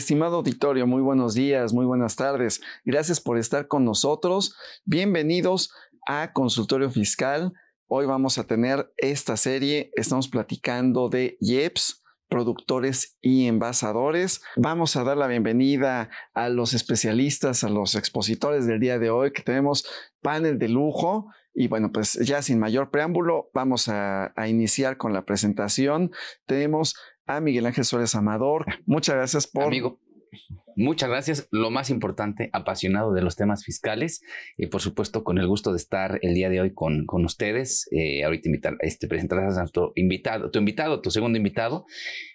Estimado auditorio, muy buenos días, muy buenas tardes. Gracias por estar con nosotros. Bienvenidos a Consultorio Fiscal. Hoy vamos a tener esta serie. Estamos platicando de IEPS, productores y envasadores. Vamos a dar la bienvenida a los especialistas, a los expositores del día de hoy, que tenemos panel de lujo. Y bueno, pues ya sin mayor preámbulo, vamos a, a iniciar con la presentación. Tenemos a ah, Miguel Ángel Suárez Amador. Muchas gracias por... Amigo. Muchas gracias. Lo más importante, apasionado de los temas fiscales y por supuesto con el gusto de estar el día de hoy con, ustedes. Eh, ahorita invitar, este, presentarás a nuestro invitado, tu invitado, tu segundo invitado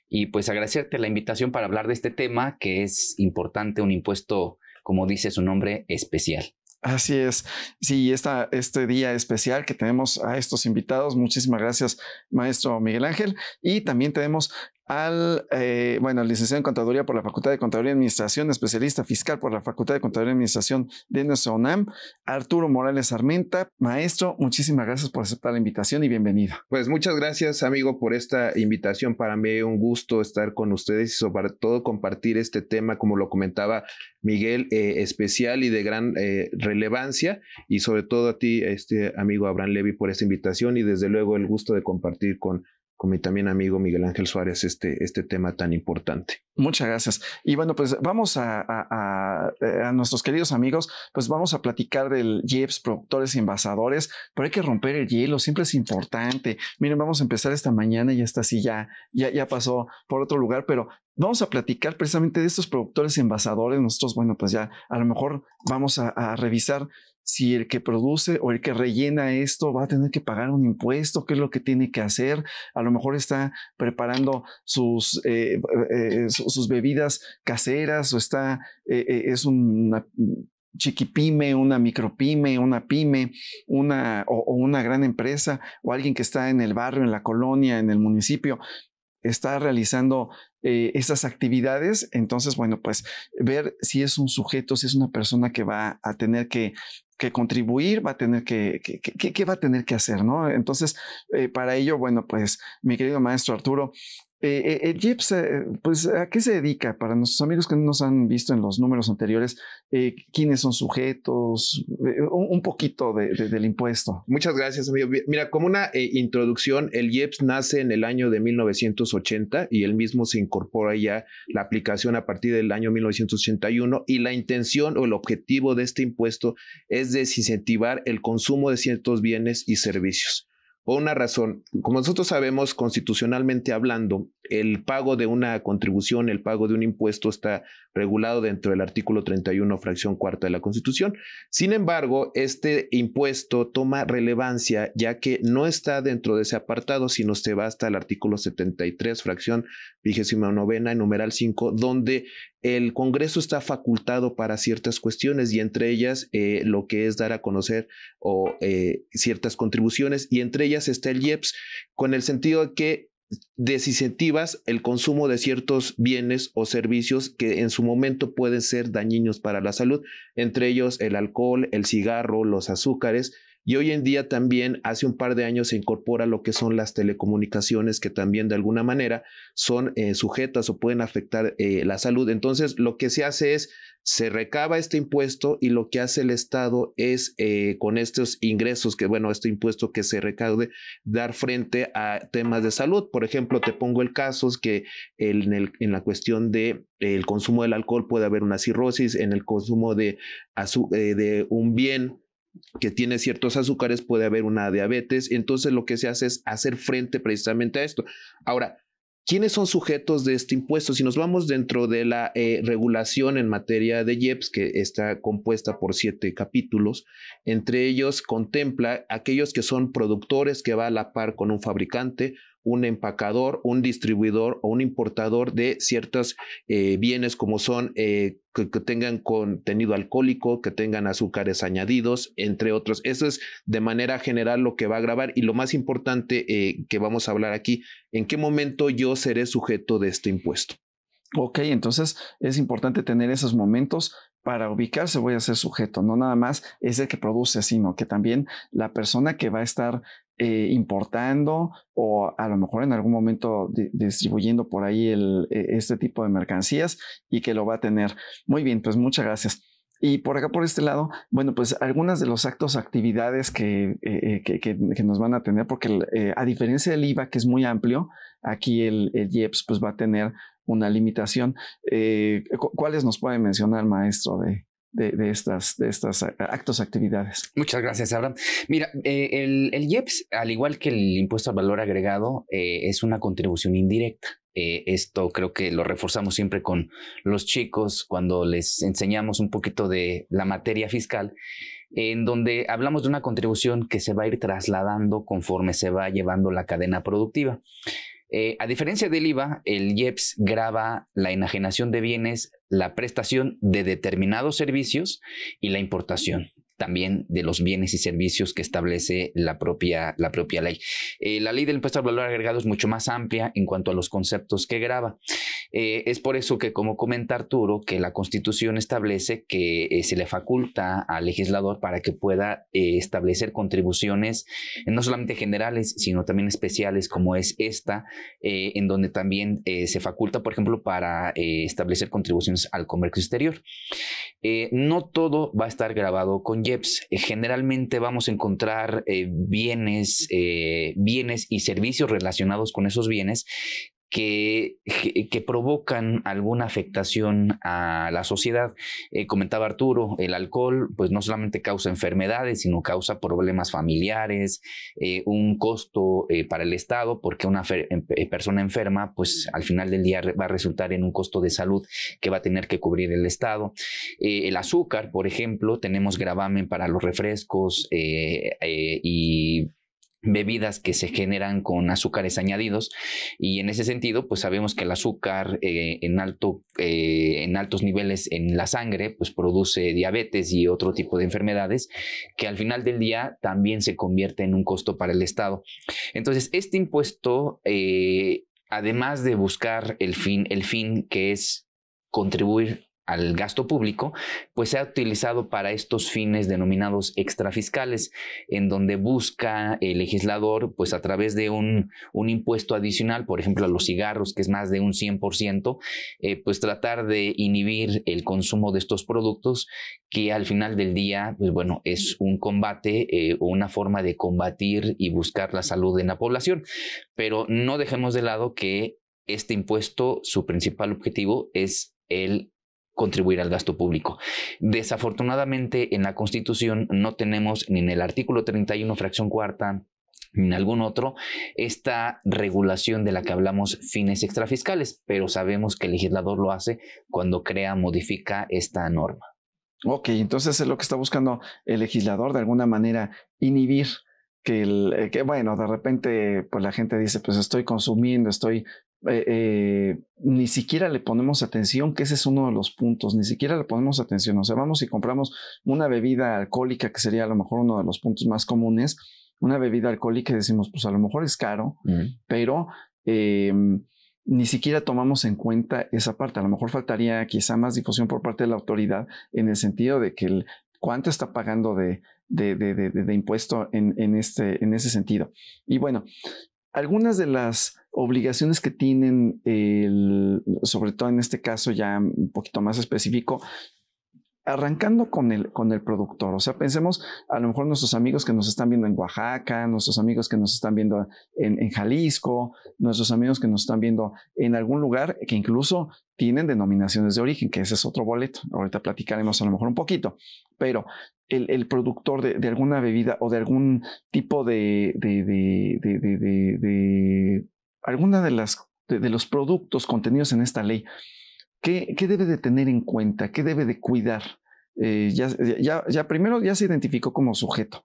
y pues agradecerte la invitación para hablar de este tema que es importante, un impuesto, como dice su nombre, especial. Así es. Sí, esta, este día especial que tenemos a estos invitados. Muchísimas gracias, maestro Miguel Ángel. Y también tenemos al, eh, bueno, licenciado en Contaduría por la Facultad de Contaduría y Administración, especialista fiscal por la Facultad de Contaduría y Administración de nuestra UNAM, Arturo Morales Armenta. Maestro, muchísimas gracias por aceptar la invitación y bienvenido. Pues muchas gracias, amigo, por esta invitación. Para mí es un gusto estar con ustedes y sobre todo compartir este tema, como lo comentaba Miguel, eh, especial y de gran eh, relevancia. Y sobre todo a ti, este amigo Abraham Levy, por esta invitación y desde luego el gusto de compartir con con mi también amigo Miguel Ángel Suárez este, este tema tan importante. Muchas gracias. Y bueno, pues vamos a, eh, nuestros queridos amigos, pues vamos a platicar del Jeeps, productores y envasadores, pero hay que romper el hielo, siempre es importante. Miren, vamos a empezar esta mañana y esta sí ya, ya, ya pasó por otro lugar, pero vamos a platicar precisamente de estos productores y envasadores. Nosotros, bueno, pues ya a lo mejor vamos a revisar si el que produce o el que rellena esto va a tener que pagar un impuesto, qué es lo que tiene que hacer. A lo mejor está preparando sus, eh, eh, eh, sus bebidas caseras o está, es una chiquipime, una micropyme, una pyme, una, o, o una gran empresa o alguien que está en el barrio, en la colonia, en el municipio está realizando esas actividades, entonces, bueno, pues ver si es un sujeto, si es una persona que va a tener que que contribuir, va a tener que, qué va a tener que hacer, ¿no? Entonces, eh, para ello, bueno, pues mi querido maestro Arturo, el eh, IEPS, eh, eh, pues, ¿a qué se dedica? Para nuestros amigos que no nos han visto en los números anteriores, ¿quiénes son sujetos? Un, poquito del impuesto. Muchas gracias, amigo. Mira, como una introducción, el IEPS nace en el año de 1980 y él mismo se incorpora ya la aplicación a partir del año 1981 y la intención o el objetivo de este impuesto es desincentivar el consumo de ciertos bienes y servicios por una razón. Como nosotros sabemos, constitucionalmente hablando, el pago de una contribución, el pago de un impuesto está regulado dentro del artículo 31, fracción cuarta de la Constitución. Sin embargo, este impuesto toma relevancia ya que no está dentro de ese apartado, sino se va hasta el artículo 73, fracción vigésima novena, numeral 5, donde el Congreso está facultado para ciertas cuestiones y entre ellas eh, lo que es dar a conocer o eh, ciertas contribuciones y entre ellas está el IEPS con el sentido de que desincentivas el consumo de ciertos bienes o servicios que en su momento pueden ser dañinos para la salud, entre ellos el alcohol, el cigarro, los azúcares, y hoy en día también, hace un par de años, se incorpora lo que son las telecomunicaciones, que también de alguna manera son eh, sujetas o pueden afectar eh, la salud. Entonces, lo que se hace es se recaba este impuesto y lo que hace el Estado es eh, con estos ingresos, que bueno, este impuesto que se recaude, dar frente a temas de salud. Por ejemplo, te pongo el caso que en, la cuestión de el consumo del alcohol puede haber una cirrosis, en el consumo de, eh, de un bien que tiene ciertos azúcares puede haber una diabetes. Entonces lo que se hace es hacer frente precisamente a esto. Ahora, ¿Quiénes son sujetos de este impuesto? Si nos vamos dentro de la eh, regulación en materia de IEPS, que está compuesta por siete capítulos, entre ellos contempla aquellos que son productores que va a la par con un fabricante, un empacador, un distribuidor o un importador de ciertos eh, bienes como son eh, que, tengan contenido alcohólico, que tengan azúcares añadidos, entre otros. Eso es de manera general lo que va a grabar y lo más importante eh, que vamos a hablar aquí, ¿en qué momento yo seré sujeto de este impuesto? Ok, entonces es importante tener esos momentos para ubicarse voy a ser sujeto, no nada más es el que produce, sino que también la persona que va a estar eh, importando o a lo mejor en algún momento distribuyendo por ahí e, este tipo de mercancías y que lo va a tener. Muy bien, pues muchas gracias. Y por acá, por este lado, bueno, pues algunas de los actos, actividades que, eh, eh, nos van a tener, porque a diferencia del IVA, que es muy amplio, aquí el, IEPS pues va a tener una limitación. ¿Cuáles nos puede mencionar, maestro, de, de, estas, de estas eh, actos, actividades. Muchas gracias, Abraham. Mira, eh, el, el, IEPS, al igual que el impuesto al valor agregado, eh, es una contribución indirecta. esto creo que lo reforzamos siempre con los chicos cuando les enseñamos un poquito de la materia fiscal en donde hablamos de una contribución que se va a ir trasladando conforme se va llevando la cadena productiva. Eh, a diferencia del IVA, el IEPS graba la enajenación de bienes, la prestación de determinados servicios y la importación también de los bienes y servicios que establece la propia, la propia ley. Eh, la ley del impuesto al valor agregado es mucho más amplia en cuanto a los conceptos que graba. Eh, es por eso que, como comenta Arturo, que la Constitución establece que eh, se le faculta al legislador para que pueda establecer contribuciones no solamente generales, sino también especiales, como es esta, en donde también se faculta, por ejemplo, para establecer contribuciones al comercio exterior. no todo va a estar grabado con eh, generalmente vamos a encontrar eh, bienes, eh, bienes y servicios relacionados con esos bienes que, que, provocan alguna afectación a la sociedad. Eh, comentaba Arturo, el alcohol pues no solamente causa enfermedades, sino causa problemas familiares, eh, un costo eh, para el Estado, porque una em, persona enferma pues al final del día va a resultar en un costo de salud que va a tener que cubrir el Estado. el azúcar, por ejemplo, tenemos gravamen para los refrescos y bebidas que se generan con azúcares añadidos y en ese sentido pues sabemos que el azúcar eh, en, alto, eh, en altos niveles en la sangre pues produce diabetes y otro tipo de enfermedades que al final del día también se convierte en un costo para el estado entonces este impuesto eh, además de buscar el fin el fin que es contribuir al gasto público, pues se ha utilizado para estos fines denominados extrafiscales, en donde busca el legislador, pues a través de un, impuesto adicional, por ejemplo a los cigarros, que es más de un 100%, eh, pues tratar de inhibir el consumo de estos productos, que al final del día, pues bueno, es un combate eh, o una forma de combatir y buscar la salud en la población. Pero no dejemos de lado que este impuesto, su principal objetivo es el contribuir al gasto público. Desafortunadamente en la Constitución no tenemos ni en el artículo 31, fracción cuarta, ni en algún otro esta regulación de la que hablamos fines extrafiscales, pero sabemos que el legislador lo hace cuando crea, modifica esta norma. Ok, entonces es lo que está buscando el legislador de alguna manera inhibir que, el, eh, que bueno, de repente pues la gente dice, pues estoy consumiendo, estoy eh, eh, ni siquiera le ponemos atención, que ese es uno de los puntos, ni siquiera le ponemos atención. O sea, vamos y compramos una bebida alcohólica, que sería a lo mejor uno de los puntos más comunes, una bebida alcohólica y decimos, pues a lo mejor es caro, pero em, ni siquiera tomamos en cuenta esa parte. A lo mejor faltaría quizá más difusión por parte de la autoridad en el sentido de que el, cuánto está pagando de, de, impuesto en, este, en ese sentido. Y bueno, algunas de las obligaciones que tienen, el, sobre todo en este caso ya un poquito más específico, arrancando con el, con el productor. O sea, pensemos a lo mejor nuestros amigos que nos están viendo en Oaxaca, nuestros amigos que nos están viendo en, en Jalisco, nuestros amigos que nos están viendo en algún lugar que incluso tienen denominaciones de origen, que ese es otro boleto. Ahorita platicaremos a lo mejor un poquito, pero el, productor de, alguna bebida o de algún tipo de, de, de, de alguna de las de, los productos contenidos en esta ley, ¿qué, ¿qué, debe de tener en cuenta? ¿Qué debe de cuidar? Eh, ya, ya, ya, primero ya se identificó como sujeto.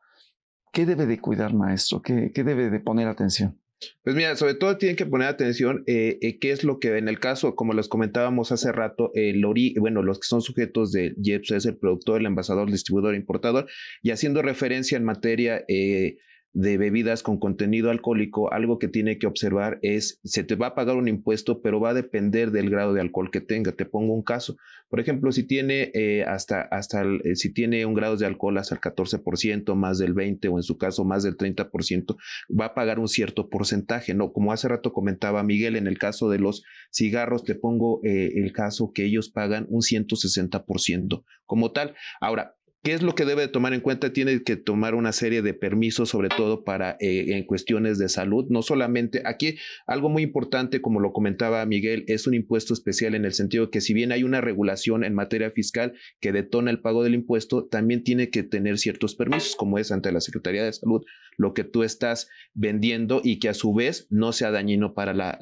¿Qué debe de cuidar, maestro? ¿Qué, qué debe de poner atención? Pues mira, sobre todo tienen que poner atención eh, eh, qué es lo que en el caso, como les comentábamos hace rato, el bueno, los que son sujetos de JEPS es el productor, el envasador, el distribuidor, importador, y haciendo referencia en materia eh, de bebidas con contenido alcohólico, algo que tiene que observar es, se te va a pagar un impuesto, pero va a depender del grado de alcohol que tenga. Te pongo un caso. Por ejemplo, si tiene, eh, hasta, hasta eh, si tiene un grado de alcohol hasta el 14%, más del 20% o en su caso más del 30%, va a pagar un cierto porcentaje. No, como hace rato comentaba Miguel, en el caso de los cigarros, te pongo eh, el caso que ellos pagan un 160% como tal. Ahora, ¿Qué es lo que debe tomar en cuenta? Tiene que tomar una serie de permisos, sobre todo para eh, en cuestiones de salud. No solamente aquí, algo muy importante, como lo comentaba Miguel, es un impuesto especial en el sentido que si bien hay una regulación en materia fiscal que detona el pago del impuesto, también tiene que tener ciertos permisos, como es ante la Secretaría de Salud, lo que tú estás vendiendo y que a su vez no sea dañino para la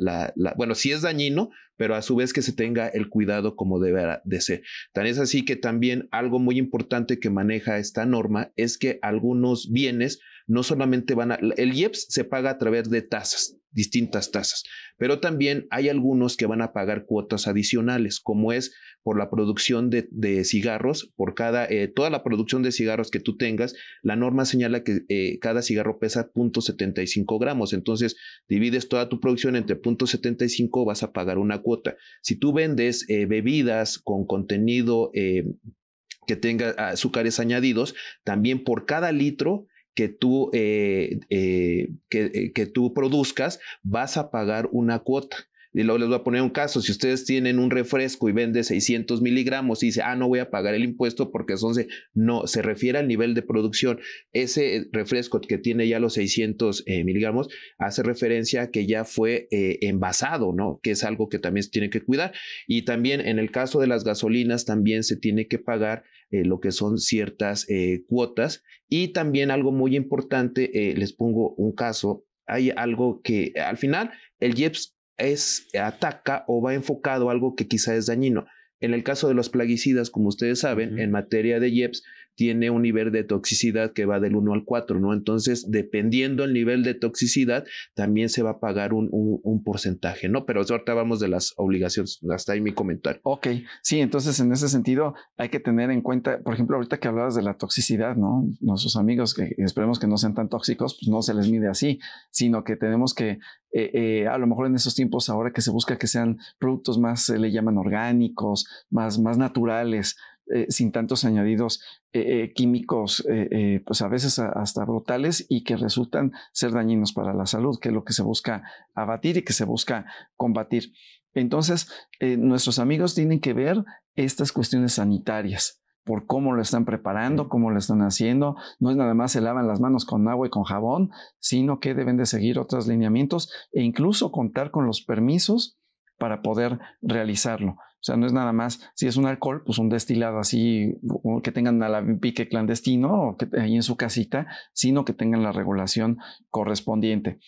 bueno, si es dañino, pero a su vez que se tenga el cuidado como deberá de ser. Tan es así que también algo muy importante que maneja esta norma es que algunos bienes no solamente van a, el IEPS se paga a través de tasas, distintas tasas, pero también hay algunos que van a pagar cuotas adicionales, como es por la producción de, cigarros, por cada, eh, toda la producción de cigarros que tú tengas, la norma señala que eh, cada cigarro pesa 0.75 gramos, entonces divides toda tu producción entre 0.75, vas a pagar una cuota. Si tú vendes eh, bebidas con contenido que tenga azúcares añadidos, también por cada litro que tú, eh, eh, que, eh, que tú produzcas, vas a pagar una cuota. Y luego les voy a poner un caso, si ustedes tienen un refresco y vende 600 miligramos y dice, ah, no voy a pagar el impuesto porque son, no, se refiere al nivel de producción. Ese refresco que tiene ya los 600 eh, miligramos hace referencia a que ya fue eh, envasado, ¿no? Que es algo que también se tiene que cuidar. Y también en el caso de las gasolinas, también se tiene que pagar eh, lo que son ciertas cuotas. Y también algo muy importante, les pongo un caso, hay algo que al final el IEPS es, ataca o va enfocado a algo que quizá es dañino. En el caso de los plaguicidas, como ustedes saben, en materia de yeps tiene un nivel de toxicidad que va del 1 al 4, ¿no? Entonces, dependiendo el nivel de toxicidad, también se va a pagar un, porcentaje, ¿no? Pero ahorita vamos de las obligaciones, hasta ahí mi comentario. Ok, sí, entonces en ese sentido hay que tener en cuenta, por ejemplo, ahorita que hablabas de la toxicidad, ¿no? Nuestros amigos, que esperemos que no sean tan tóxicos, pues no se les mide así, sino que tenemos que eh, eh, a lo mejor en esos tiempos ahora que se busca que sean productos más, se le llaman orgánicos, más, más naturales, eh, sin tantos añadidos eh, eh, químicos, pues a veces hasta brutales y que resultan ser dañinos para la salud, que es lo que se busca abatir y que se busca combatir. Entonces, nuestros amigos tienen que ver estas cuestiones sanitarias por cómo lo están preparando, cómo lo están haciendo. No es nada más se lavan las manos con agua y con jabón, sino que deben de seguir otros lineamientos e incluso contar con los permisos para poder realizarlo. O sea, no es nada más, si es un alcohol, pues un destilado así, que tengan al pique clandestino o que ahí en su casita, sino que tengan la regulación correspondiente.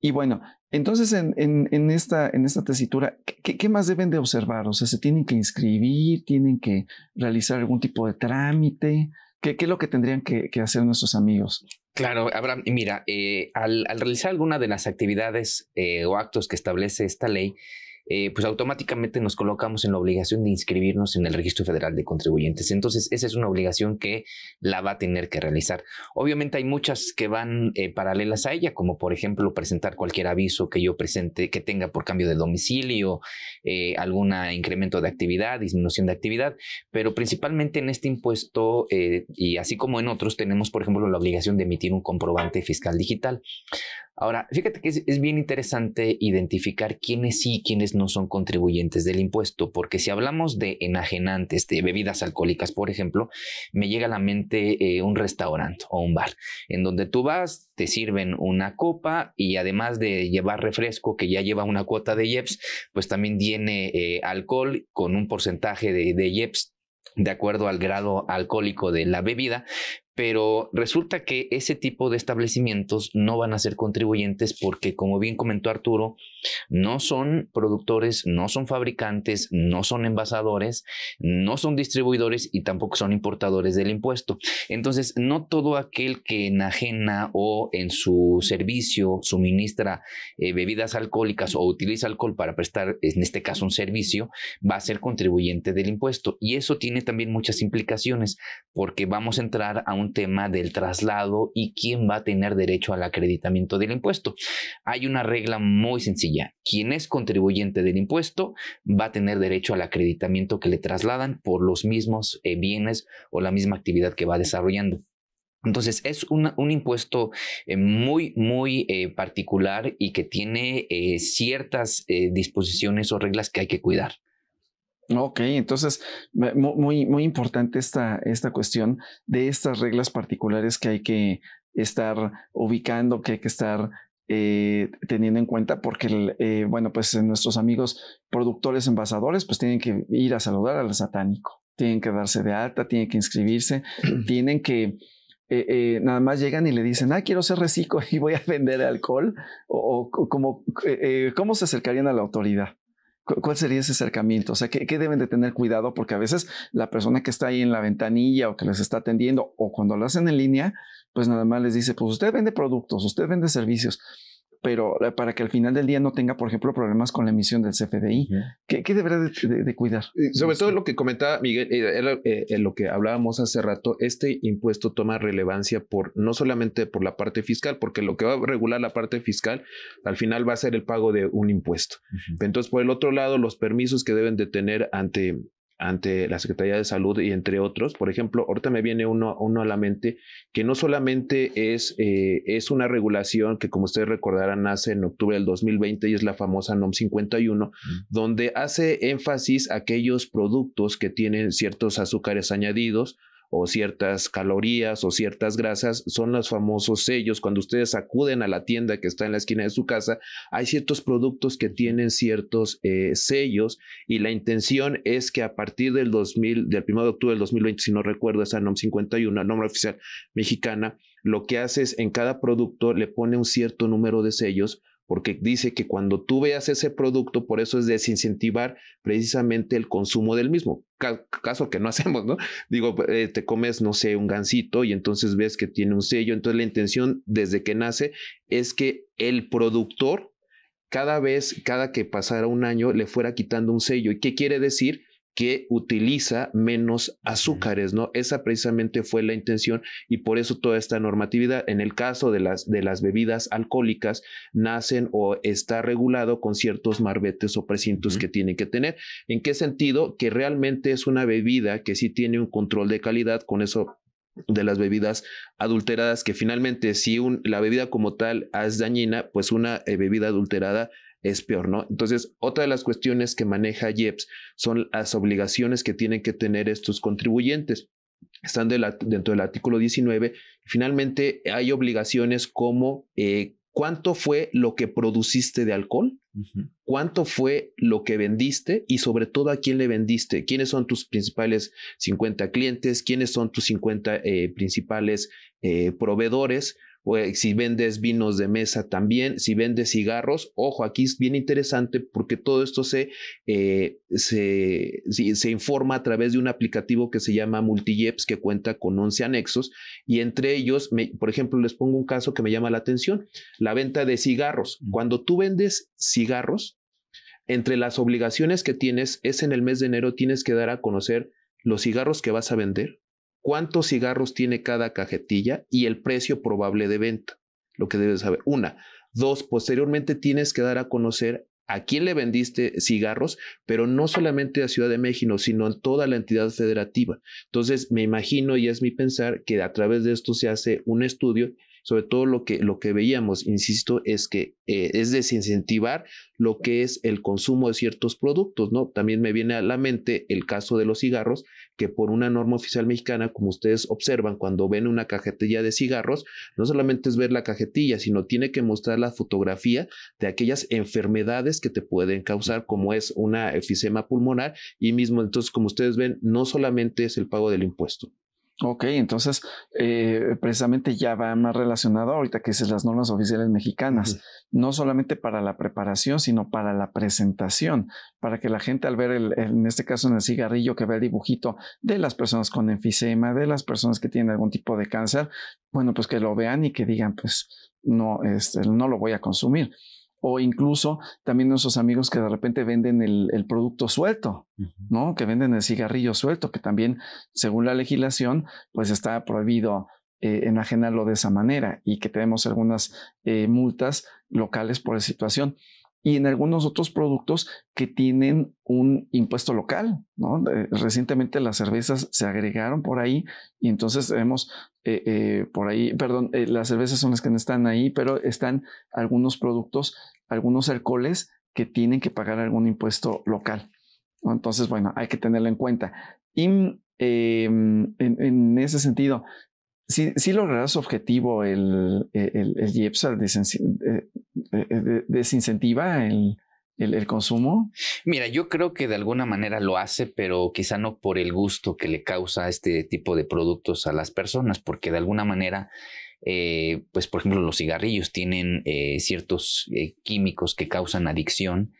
Y bueno, entonces en, en, esta, en esta tesitura, ¿qué, ¿qué, más deben de observar? O sea, ¿se tienen que inscribir? ¿Tienen que realizar algún tipo de trámite? ¿Qué, qué es lo que tendrían que, que hacer nuestros amigos? Claro, Abraham, mira, eh, al, al, realizar alguna de las actividades eh, o actos que establece esta ley, eh, pues automáticamente nos colocamos en la obligación de inscribirnos en el Registro Federal de Contribuyentes. Entonces, esa es una obligación que la va a tener que realizar. Obviamente hay muchas que van eh, paralelas a ella, como por ejemplo presentar cualquier aviso que yo presente, que tenga por cambio de domicilio, eh, algún incremento de actividad, disminución de actividad, pero principalmente en este impuesto y así como en otros tenemos, por ejemplo, la obligación de emitir un comprobante fiscal digital. Ahora, fíjate que es, bien interesante identificar quiénes sí y quiénes no son contribuyentes del impuesto, porque si hablamos de enajenantes, de bebidas alcohólicas, por ejemplo, me llega a la mente eh, un restaurante o un bar, en donde tú vas, te sirven una copa y además de llevar refresco que ya lleva una cuota de IEPS, pues también tiene eh, alcohol con un porcentaje de, de IEPS de acuerdo al grado alcohólico de la bebida, pero resulta que ese tipo de establecimientos no van a ser contribuyentes porque, como bien comentó Arturo, no son productores, no son fabricantes, no son envasadores, no son distribuidores y tampoco son importadores del impuesto. Entonces, no todo aquel que enajena o en su servicio suministra eh, bebidas alcohólicas o utiliza alcohol para prestar, en este caso, un servicio, va a ser contribuyente del impuesto. Y eso tiene también muchas implicaciones porque vamos a entrar a un tema del traslado y quién va a tener derecho al acreditamiento del impuesto. Hay una regla muy sencilla. Quien es contribuyente del impuesto va a tener derecho al acreditamiento que le trasladan por los mismos eh, bienes o la misma actividad que va desarrollando. Entonces es un impuesto eh, muy, muy eh, particular y que tiene ciertas disposiciones o reglas que hay que cuidar. Ok, entonces muy, muy importante esta, esta cuestión de estas reglas particulares que hay que estar ubicando, que hay que estar eh, teniendo en cuenta, porque, eh, bueno, pues eh, nuestros amigos productores envasadores, pues tienen que ir a saludar al satánico, tienen que darse de alta, tienen que inscribirse, tienen que... nada más llegan y le dicen, ah, quiero ser reciclo y voy a vender alcohol, o, como, ¿cómo se acercarían a la autoridad? ¿Cuál sería ese acercamiento? O sea, ¿qué, deben de tener cuidado? Porque a veces la persona que está ahí en la ventanilla o que les está atendiendo o cuando lo hacen en línea, pues nada más les dice, pues usted vende productos, usted vende servicios pero eh, para que al final del día no tenga, por ejemplo, problemas con la emisión del CFDI. ¿Qué, deberá de, cuidar? sobre todo lo que comentaba Miguel, en eh, eh, lo que hablábamos hace rato, este impuesto toma relevancia por no solamente por la parte fiscal, porque lo que va a regular la parte fiscal al final va a ser el pago de un impuesto. Entonces, por el otro lado, los permisos que deben de tener ante ante la Secretaría de Salud y entre otros. Por ejemplo, ahorita me viene uno, uno a la mente que no solamente es, eh, es una regulación que, como ustedes recordarán, nace en octubre del 2020 y es la famosa NOM 51, donde hace énfasis aquellos productos que tienen ciertos azúcares añadidos o ciertas calorías o ciertas grasas son los famosos sellos. Cuando ustedes acuden a la tienda que está en la esquina de su casa, hay ciertos productos que tienen ciertos eh, sellos y la intención es que a partir del 2000, del 1 de octubre del 2020, si no recuerdo, esa NOM 51, NOM oficial mexicana, lo que hace es en cada producto le pone un cierto número de sellos porque dice que cuando tú veas ese producto, por eso es desincentivar precisamente el consumo del mismo. caso que no hacemos, ¿no? Digo, eh, te comes, no sé, un gansito y entonces ves que tiene un sello. Entonces la intención desde que nace es que el productor cada vez, cada que pasara un año, le fuera quitando un sello. ¿Y qué quiere decir? que utiliza menos azúcares, ¿no? Esa precisamente fue la intención y por eso toda esta normatividad, en el caso de las, de las bebidas alcohólicas, nacen o está regulado con ciertos marbetes o precintos que tienen que tener. ¿En qué sentido? Que realmente es una bebida que sí tiene un control de calidad, con eso de las bebidas adulteradas, que finalmente si la bebida como tal es dañina, pues una eh, bebida adulterada es peor, ¿no? Entonces, otra de las cuestiones que maneja Jeps son las obligaciones que tienen que tener estos contribuyentes. Están dentro del artículo 19. Finalmente, hay obligaciones como eh, cuánto fue lo que produciste de alcohol, cuánto fue lo que vendiste y sobre todo a quién le vendiste, quiénes son tus principales 50 clientes, quiénes son tus 50 eh, principales eh, proveedores, si vendes vinos de mesa también, si vendes cigarros, ojo, aquí es bien interesante porque todo esto se, eh, se, informa a través de un aplicativo que se llama Multijeps que cuenta con 11 anexos y entre ellos, por ejemplo, les pongo un caso que me llama la atención, la venta de cigarros. Cuando tú vendes cigarros, entre las obligaciones que tienes es en el mes de enero tienes que dar a conocer los cigarros que vas a vender, cuántos cigarros tiene cada cajetilla y el precio probable de venta. Lo que debes saber. Una. Dos, posteriormente tienes que dar a conocer a quién le vendiste cigarros, pero no solamente a Ciudad de México, sino en toda la entidad federativa. Entonces, me imagino y es mi pensar que a través de esto se hace un estudio sobre todo lo que, lo que veíamos, insisto, es que eh, es desincentivar lo que es el consumo de ciertos productos, ¿no? También me viene a la mente el caso de los cigarros, que por una norma oficial mexicana, como ustedes observan, cuando ven una cajetilla de cigarros, no solamente es ver la cajetilla, sino tiene que mostrar la fotografía de aquellas enfermedades que te pueden causar, como es una efisema pulmonar y mismo, entonces, como ustedes ven, no solamente es el pago del impuesto. Ok, entonces eh, precisamente ya va más relacionado ahorita que es las normas oficiales mexicanas, no solamente para la preparación, sino para la presentación, para que la gente al ver, el, en este caso en el cigarrillo, que ve el dibujito de las personas con enfisema, de las personas que tienen algún tipo de cáncer, bueno, pues que lo vean y que digan, pues no, este, no lo voy a consumir o incluso también nuestros amigos que de repente venden el, producto suelto, ¿no? Que venden el cigarrillo suelto, que también, según la legislación, pues está prohibido eh, enajenarlo de esa manera y que tenemos algunas eh, multas locales por la situación y en algunos otros productos que tienen un impuesto local. ¿no? Recientemente las cervezas se agregaron por ahí y entonces vemos eh, eh, por ahí, perdón, eh, las cervezas son las que no están ahí, pero están algunos productos, algunos alcoholes que tienen que pagar algún impuesto local. Entonces, bueno, hay que tenerlo en cuenta. Y em, en ese sentido, si, si lograrás objetivo, el, e, el, el e eh, eh, eh, desincentiva el, el, el, consumo? Mira, yo creo que de alguna manera lo hace, pero quizá no por el gusto que le causa este tipo de productos a las personas, porque de alguna manera, pues por ejemplo, los cigarrillos tienen ciertos químicos que causan adicción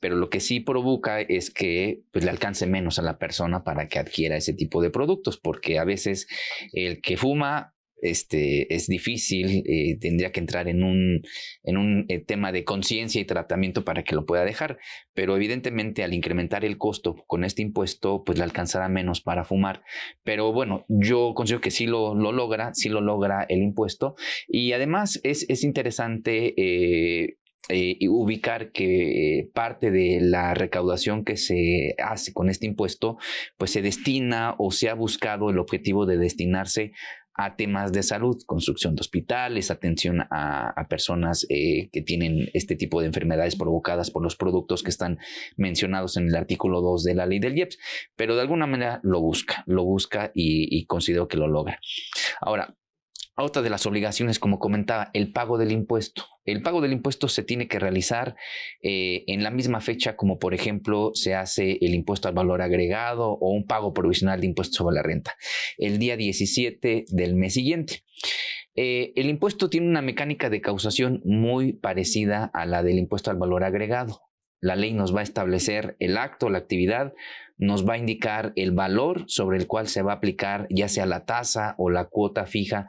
pero lo que sí provoca es que pues, le alcance menos a la persona para que adquiera ese tipo de productos, porque a veces el que fuma este, es difícil, eh, tendría que entrar en un, en un eh, tema de conciencia y tratamiento para que lo pueda dejar, pero evidentemente al incrementar el costo con este impuesto, pues le alcanzará menos para fumar, pero bueno, yo considero que sí lo, logra, sí lo logra el impuesto y además es, interesante eh, eh, y ubicar que eh, parte de la recaudación que se hace con este impuesto, pues se destina o se ha buscado el objetivo de destinarse a temas de salud, construcción de hospitales, atención a, personas eh, que tienen este tipo de enfermedades provocadas por los productos que están mencionados en el artículo 2 de la ley del IEPS, pero de alguna manera lo busca, lo busca y, y considero que lo logra. Ahora, otra de las obligaciones, como comentaba, el pago del impuesto. El pago del impuesto se tiene que realizar eh, en la misma fecha como, por ejemplo, se hace el impuesto al valor agregado o un pago provisional de impuestos sobre la renta, el día 17 del mes siguiente. Eh, el impuesto tiene una mecánica de causación muy parecida a la del impuesto al valor agregado. La ley nos va a establecer el acto, la actividad, nos va a indicar el valor sobre el cual se va a aplicar ya sea la tasa o la cuota fija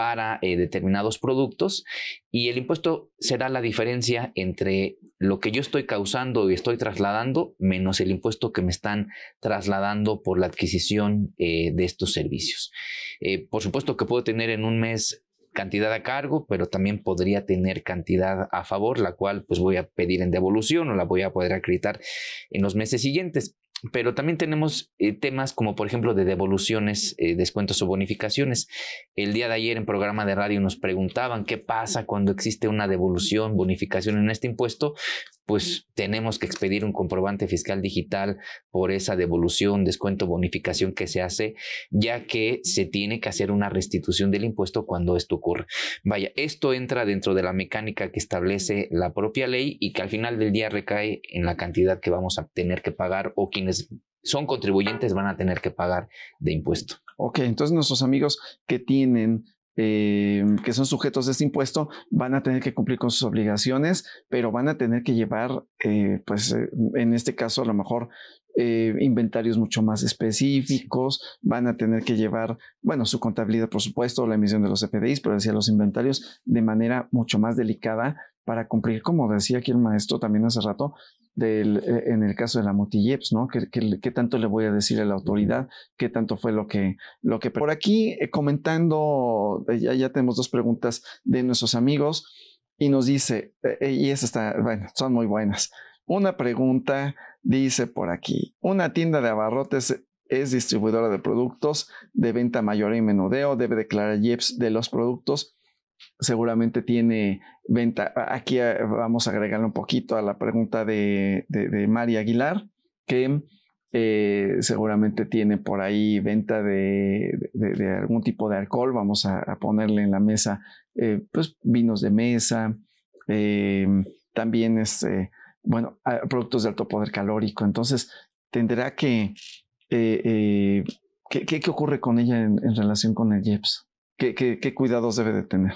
para eh, determinados productos y el impuesto será la diferencia entre lo que yo estoy causando y estoy trasladando menos el impuesto que me están trasladando por la adquisición eh, de estos servicios. Eh, por supuesto que puedo tener en un mes cantidad a cargo, pero también podría tener cantidad a favor, la cual pues voy a pedir en devolución o la voy a poder acreditar en los meses siguientes pero también tenemos eh, temas como, por ejemplo, de devoluciones, eh, descuentos o bonificaciones. El día de ayer en programa de radio nos preguntaban qué pasa cuando existe una devolución, bonificación en este impuesto pues tenemos que expedir un comprobante fiscal digital por esa devolución, descuento, bonificación que se hace, ya que se tiene que hacer una restitución del impuesto cuando esto ocurre. Vaya, esto entra dentro de la mecánica que establece la propia ley y que al final del día recae en la cantidad que vamos a tener que pagar o quienes son contribuyentes van a tener que pagar de impuesto. Ok, entonces nuestros amigos que tienen eh, que son sujetos de este impuesto van a tener que cumplir con sus obligaciones, pero van a tener que llevar, eh, pues eh, en este caso a lo mejor inventarios mucho más específicos, van a tener que llevar, bueno, su contabilidad, por supuesto, la emisión de los cpdis pero decía los inventarios de manera mucho más delicada para cumplir, como decía aquí el maestro también hace rato, eh, en el caso de la Motijeps, ¿no? ¿Qué, tanto le voy a decir a la autoridad? ¿Qué tanto fue lo que... Lo que por aquí, eh, comentando, eh, ya, tenemos dos preguntas de nuestros amigos y nos dice, y esas está, bueno, son muy buenas. Una pregunta dice por aquí, una tienda de abarrotes es distribuidora de productos de venta mayor y menudeo, debe declarar IEPS de los productos seguramente tiene venta. Aquí eh, vamos a agregarle un poquito a la pregunta de, de, María Aguilar, que eh, seguramente tiene por ahí venta de, de algún tipo de alcohol. Vamos a, ponerle en la mesa, eh, pues, vinos de mesa, también es, este, bueno, productos de alto poder calórico. Entonces, tendrá que... ¿qué, qué, ocurre con ella en, relación con el Jeps? ¿Qué, ¿Qué, qué, cuidados debe de tener?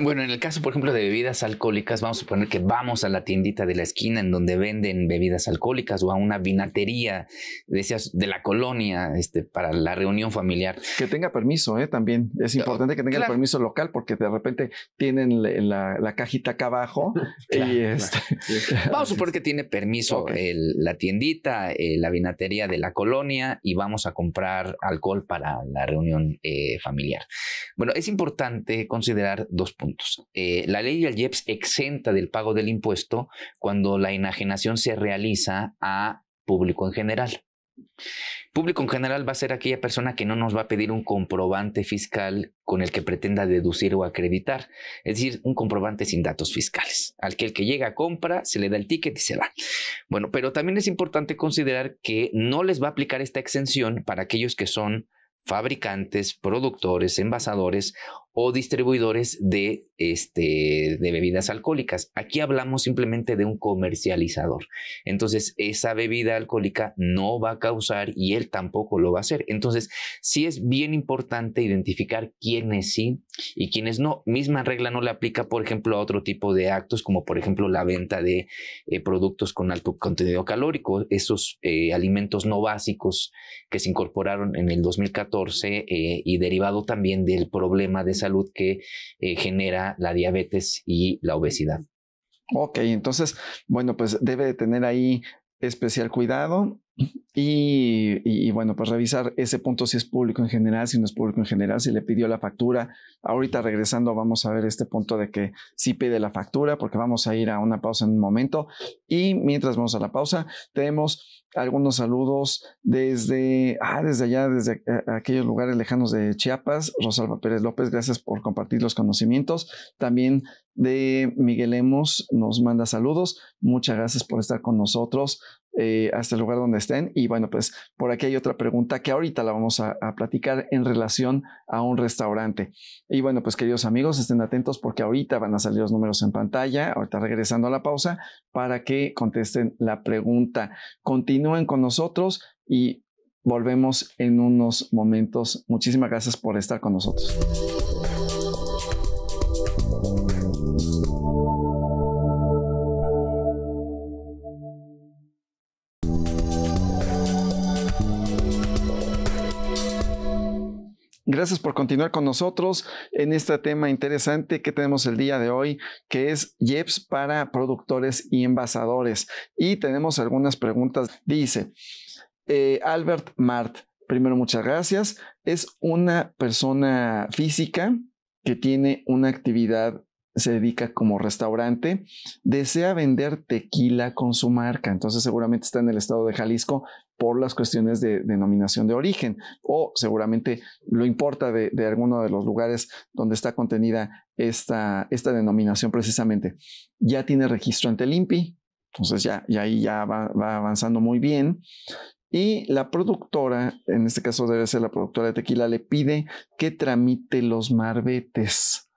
Bueno, en el caso, por ejemplo, de bebidas alcohólicas, vamos a suponer que vamos a la tiendita de la esquina en donde venden bebidas alcohólicas o a una vinatería, de la colonia, este, para la reunión familiar. Que tenga permiso, ¿eh? También es ah, importante que tenga el permiso local porque de repente tienen la, cajita acá abajo y este, Vamos a suponer que tiene permiso la tiendita, eh, la vinatería de la colonia y vamos a comprar alcohol para la reunión eh, familiar. Bueno, es importante considerar dos puntos. Eh, la ley del IEPS exenta del pago del impuesto cuando la enajenación se realiza a público en general. Público en general va a ser aquella persona que no nos va a pedir un comprobante fiscal con el que pretenda deducir o acreditar, es decir, un comprobante sin datos fiscales. Al que el que llega a compra, se le da el ticket y se va. Bueno, pero también es importante considerar que no les va a aplicar esta exención para aquellos que son fabricantes, productores, envasadores o distribuidores de este, de bebidas alcohólicas. Aquí hablamos simplemente de un comercializador. Entonces, esa bebida alcohólica no va a causar y él tampoco lo va a hacer. Entonces, sí es bien importante identificar quiénes sí y quiénes no. Misma regla no le aplica, por ejemplo, a otro tipo de actos, como por ejemplo la venta de eh, productos con alto contenido calórico, esos eh, alimentos no básicos que se incorporaron en el 2014 eh, y derivado también del problema de salud que genera la, diabetes y la obesidad. Ok, entonces, bueno, pues debe de tener ahí especial cuidado y, bueno, pues revisar ese punto si es público en general, si no es público en general, si le pidió la factura. Ahorita regresando vamos a ver este punto de que sí pide la factura porque vamos a ir a una pausa en un momento. Y mientras vamos a la pausa, tenemos algunos saludos desde, ah, desde allá, desde eh, aquellos lugares lejanos de Chiapas. Rosalba Pérez López, gracias por compartir los conocimientos. También de Miguel Lemos nos manda saludos. Muchas gracias por estar con nosotros. Eh, hasta el lugar donde estén. Y bueno, pues por aquí hay otra pregunta que ahorita la vamos a, a, platicar en relación a un restaurante. Y bueno, pues queridos amigos, estén atentos porque ahorita van a salir los números en pantalla, ahorita regresando a la pausa, para que contesten la pregunta. Continúen con nosotros y volvemos en unos momentos. Muchísimas gracias por estar con nosotros. Gracias por continuar con nosotros en este tema interesante que tenemos el día de hoy, que es JEPs para productores y envasadores. Y tenemos algunas preguntas. Dice eh, Albert Mart, primero muchas gracias. Es una persona física que tiene una actividad se dedica como restaurante, desea vender tequila con su marca. Entonces seguramente está en el estado de Jalisco por las cuestiones de denominación de origen o seguramente lo importa de, alguno de los lugares donde está contenida esta, esta denominación precisamente. Ya tiene registro ante el INPI, entonces ya, ya ahí ya va avanzando muy bien. Y la productora, en este caso debe ser la productora de tequila, le pide que tramite los marbetes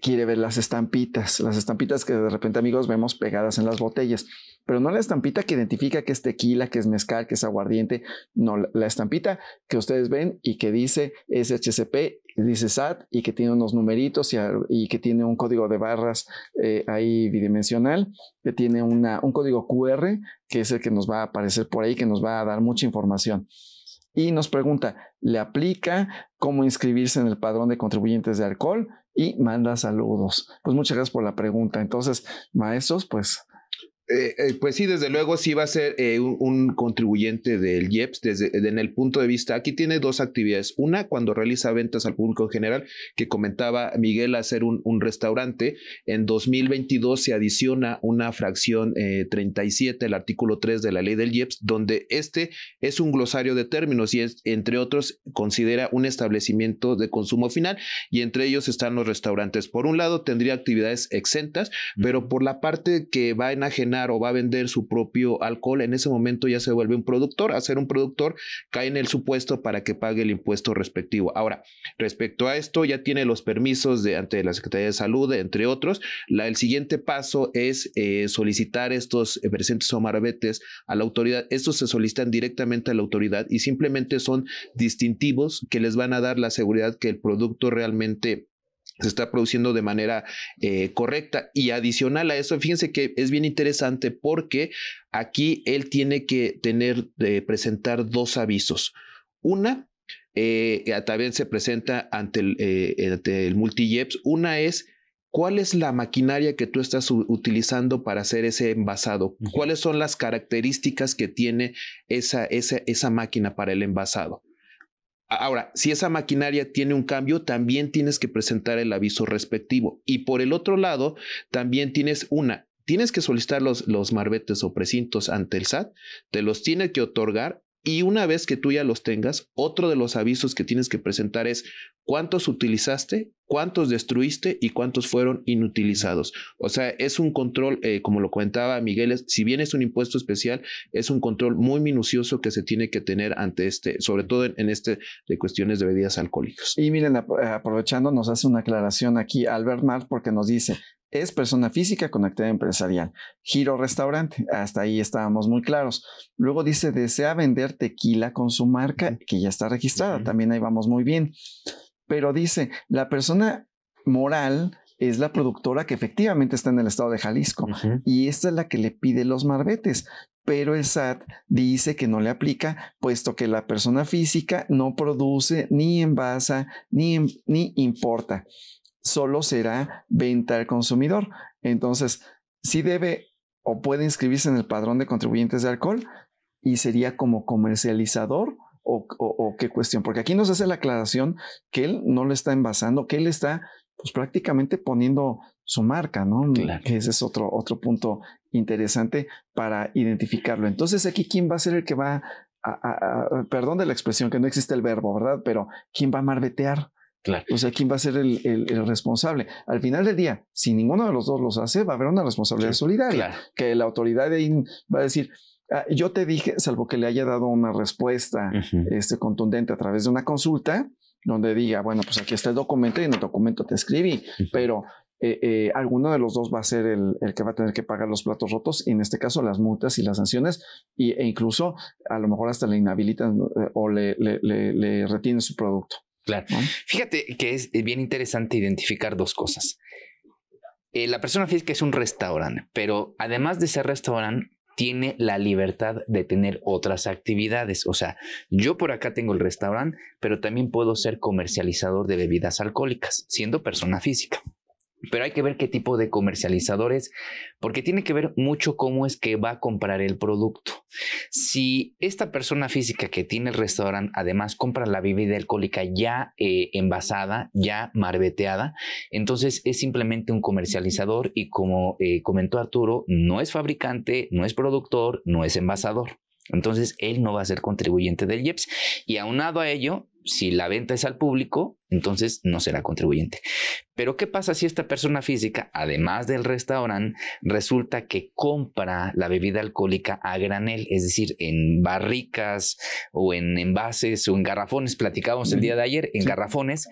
quiere ver las estampitas, las estampitas que de repente amigos vemos pegadas en las botellas, pero no la estampita que identifica que es tequila, que es mezcal, que es aguardiente, no, la estampita que ustedes ven y que dice SHCP, dice SAT y que tiene unos numeritos y, que tiene un código de barras eh, ahí bidimensional, que tiene un código QR que es el que nos va a aparecer por ahí, que nos va a dar mucha información y nos pregunta, ¿le aplica cómo inscribirse en el padrón de contribuyentes de alcohol? Y manda saludos. Pues muchas gracias por la pregunta. Entonces, maestros, pues eh, eh, pues sí, desde luego sí va a ser eh, un, contribuyente del IEPS desde, en el punto de vista. Aquí tiene dos actividades. Una, cuando realiza ventas al público en general, que comentaba Miguel hacer un, restaurante. En 2022 se adiciona una fracción 37, el artículo 3 de la ley del IEPS, donde este es un glosario de términos y es, entre otros considera un establecimiento de consumo final y entre ellos están los restaurantes. Por un lado, tendría actividades exentas, pero por la parte que va en o va a vender su propio alcohol, en ese momento ya se vuelve un productor. A ser un productor cae en el supuesto para que pague el impuesto respectivo. Ahora, respecto a esto, ya tiene los permisos de, ante la Secretaría de Salud, entre otros. el siguiente paso es eh, solicitar estos eh, presentes o marbetes a la autoridad. Estos se solicitan directamente a la autoridad y simplemente son distintivos que les van a dar la seguridad que el producto realmente se está produciendo de manera eh, correcta. Y adicional a eso, fíjense que es bien interesante porque aquí él tiene que tener, eh, presentar dos avisos. Una, eh, también se presenta ante el, eh, el multi Una es ¿Cuál es la maquinaria que tú estás utilizando para hacer ese envasado? ¿Cuáles son las características que tiene esa, esa, esa máquina para el envasado? Ahora, si esa maquinaria tiene un cambio, también tienes que presentar el aviso respectivo. Y por el otro lado, también tienes una, tienes que solicitar los, marbetes o precintos ante el SAT, te los tiene que otorgar y una vez que tú ya los tengas, otro de los avisos que tienes que presentar es cuántos utilizaste, cuántos destruiste y cuántos fueron inutilizados. O sea, es un control, eh, como lo comentaba Miguel, si bien es un impuesto especial, es un control muy minucioso que se tiene que tener ante este, sobre todo en, este de cuestiones de bebidas alcohólicas. Y miren, eh, aprovechando, nos hace una aclaración aquí Albert Mar porque nos dice, es persona física con actividad empresarial. Giro restaurante, hasta ahí estábamos muy claros. Luego dice, desea vender tequila con su marca, que ya está registrada, también ahí vamos muy bien. Pero dice, la persona moral es la productora que efectivamente está en el estado de Jalisco y esta es la que le pide los marbetes. Pero el SAT dice que no le aplica, puesto que la persona física no produce, ni envasa, ni, ni importa solo será venta al consumidor. Entonces, si debe o puede inscribirse en el padrón de contribuyentes de alcohol y sería como comercializador o, qué cuestión, porque aquí nos hace la aclaración que él no lo está envasando, que él está pues prácticamente poniendo su marca, ¿no? Que ese es otro, otro punto interesante para identificarlo. Entonces aquí, ¿quién va a ser el que va a, perdón de la expresión, que no existe el verbo, ¿verdad? Pero ¿quién va a marbetear? Claro. O sea, ¿quién va a ser el, responsable? Al final del día, si ninguno de los dos los hace, va a haber una responsabilidad solidaria, que la autoridad va a decir, ah, yo te dije, salvo que le haya dado una respuesta este, contundente a través de una consulta, donde diga, bueno, pues aquí está el documento y en el documento te escribí, pero eh, eh, alguno de los dos va a ser el, que va a tener que pagar los platos rotos, en este caso las multas y las sanciones, y, e incluso a lo mejor hasta le inhabilitan eh, o le, le, le retienen su producto. Claro. Fíjate que es eh, bien interesante identificar dos cosas. Eh, la persona física es un restaurante, pero además de ser restaurante, tiene la libertad de tener otras actividades. O sea, yo por acá tengo el restaurante, pero también puedo ser comercializador de bebidas alcohólicas, siendo persona física. Pero hay que ver qué tipo de comercializadores, porque tiene que ver mucho cómo es que va a comprar el producto. Si esta persona física que tiene el restaurante además compra la bebida alcohólica ya eh, envasada, ya marbeteada, entonces es simplemente un comercializador y como eh, comentó Arturo, no es fabricante, no es productor, no es envasador. Entonces, él no va a ser contribuyente del IEPS. Y aunado a ello, si la venta es al público, entonces no será contribuyente. Pero ¿qué pasa si esta persona física, además del restaurante, resulta que compra la bebida alcohólica a granel, es decir, en barricas o en envases o en garrafones? Platicábamos el día de ayer, en garrafones,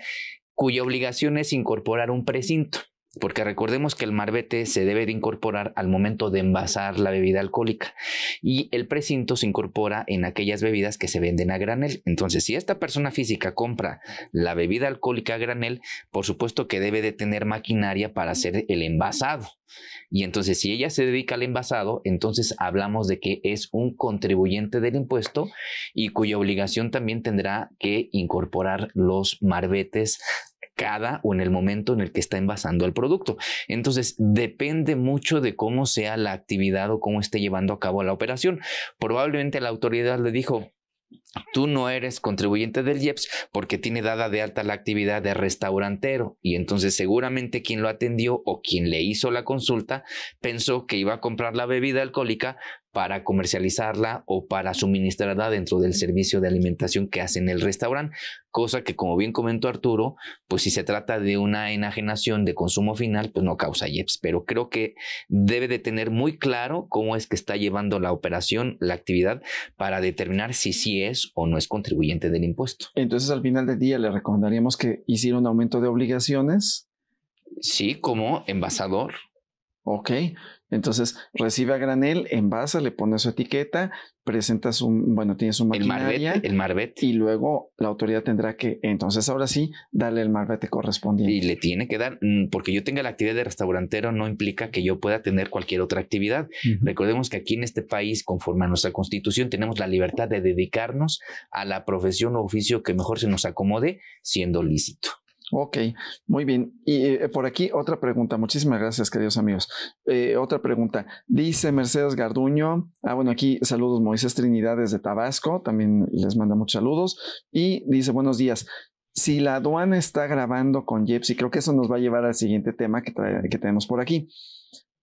cuya obligación es incorporar un precinto porque recordemos que el marbete se debe de incorporar al momento de envasar la bebida alcohólica y el precinto se incorpora en aquellas bebidas que se venden a granel. Entonces, si esta persona física compra la bebida alcohólica a granel, por supuesto que debe de tener maquinaria para hacer el envasado. Y entonces, si ella se dedica al envasado, entonces hablamos de que es un contribuyente del impuesto y cuya obligación también tendrá que incorporar los marbetes cada o en el momento en el que está envasando el producto. Entonces, depende mucho de cómo sea la actividad o cómo esté llevando a cabo la operación. Probablemente la autoridad le dijo, Tú no eres contribuyente del IEPS porque tiene dada de alta la actividad de restaurantero y entonces seguramente quien lo atendió o quien le hizo la consulta pensó que iba a comprar la bebida alcohólica para comercializarla o para suministrarla dentro del servicio de alimentación que hace en el restaurante, cosa que como bien comentó Arturo, pues si se trata de una enajenación de consumo final, pues no causa IEPS, pero creo que debe de tener muy claro cómo es que está llevando la operación, la actividad, para determinar si sí es o no es contribuyente del impuesto. Entonces al final del día le recomendaríamos que hiciera un aumento de obligaciones. Sí, como envasador. Ok, entonces, recibe a granel, envasa, le pone su etiqueta, presentas un, bueno, tienes un maquinaria. El marbete, el marbete. Y luego la autoridad tendrá que, entonces ahora sí, darle el marbete correspondiente. Y le tiene que dar, mm, porque yo tenga la actividad de restaurantero no implica que yo pueda tener cualquier otra actividad. Recordemos que aquí en este país, conforme a nuestra constitución, tenemos la libertad de dedicarnos a la profesión o oficio que mejor se nos acomode siendo lícito. Ok, muy bien. Y eh, por aquí otra pregunta. Muchísimas gracias, queridos amigos. Eh, otra pregunta. Dice Mercedes Garduño. Ah, bueno, aquí saludos Moisés Trinidad desde Tabasco. También les manda muchos saludos. Y dice, buenos días. Si la aduana está grabando con y creo que eso nos va a llevar al siguiente tema que, que tenemos por aquí.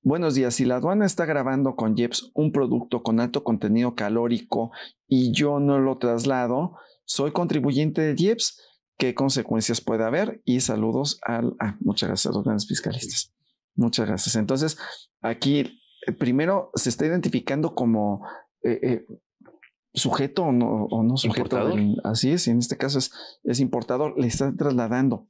Buenos días, si la aduana está grabando con Jeps un producto con alto contenido calórico y yo no lo traslado, ¿soy contribuyente de Jeps? qué consecuencias puede haber y saludos al... Ah, muchas gracias a los grandes fiscalistas. Muchas gracias. Entonces, aquí eh, primero se está identificando como eh, eh, sujeto o no, o sujeto. así es, en este caso es, es importador, le está trasladando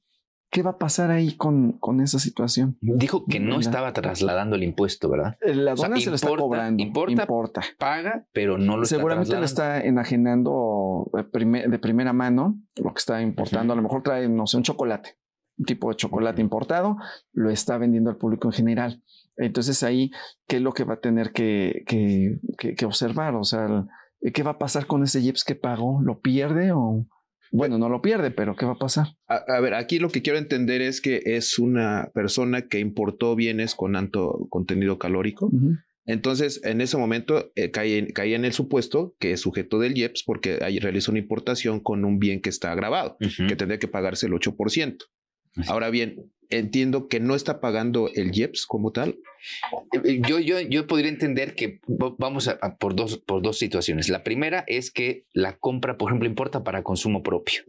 ¿Qué va a pasar ahí con, con esa situación? Dijo que no estaba trasladando el impuesto, ¿verdad? La dona se lo está cobrando. Importa, importa, Paga, pero no lo Seguramente está Seguramente lo está enajenando eh, de primera mano lo que está importando. A lo mejor trae, no sé, un chocolate, un tipo de chocolate importado, lo está vendiendo al público en general. Entonces ahí, ¿qué es lo que va a tener que, observar? O sea, ¿qué va a pasar con ese Jeeps que pagó? ¿Lo pierde o...? Bueno, no lo pierde, pero ¿qué va a pasar? A, ver, aquí lo que quiero entender es que es una persona que importó bienes con alto contenido calórico. Entonces, en ese momento eh, caía, en, el supuesto que es sujeto del IEPS porque ahí realizó una importación con un bien que está agravado, que tendría que pagarse el 8%. Ahora bien, entiendo que no está pagando el IEPS como tal. Yo, podría entender que vamos a, por, dos, por dos situaciones. La primera es que la compra, por ejemplo, importa para consumo propio.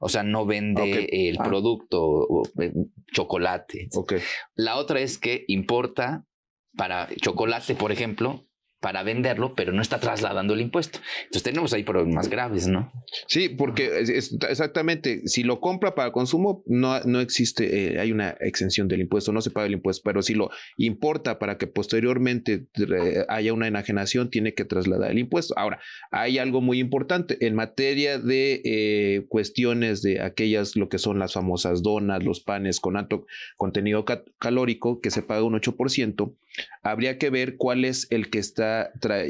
O sea, no vende el ah. producto, eh, chocolate. La otra es que importa para chocolate, por ejemplo, para venderlo, pero no está trasladando el impuesto. Entonces tenemos ahí problemas graves, ¿no? Sí, porque exactamente, si lo compra para consumo, no, no existe, eh, hay una exención del impuesto, no se paga el impuesto, pero si lo importa para que posteriormente eh, haya una enajenación, tiene que trasladar el impuesto. Ahora, hay algo muy importante en materia de eh, cuestiones de aquellas, lo que son las famosas donas, los panes con alto contenido calórico, que se paga un 8%, habría que ver cuál es el que está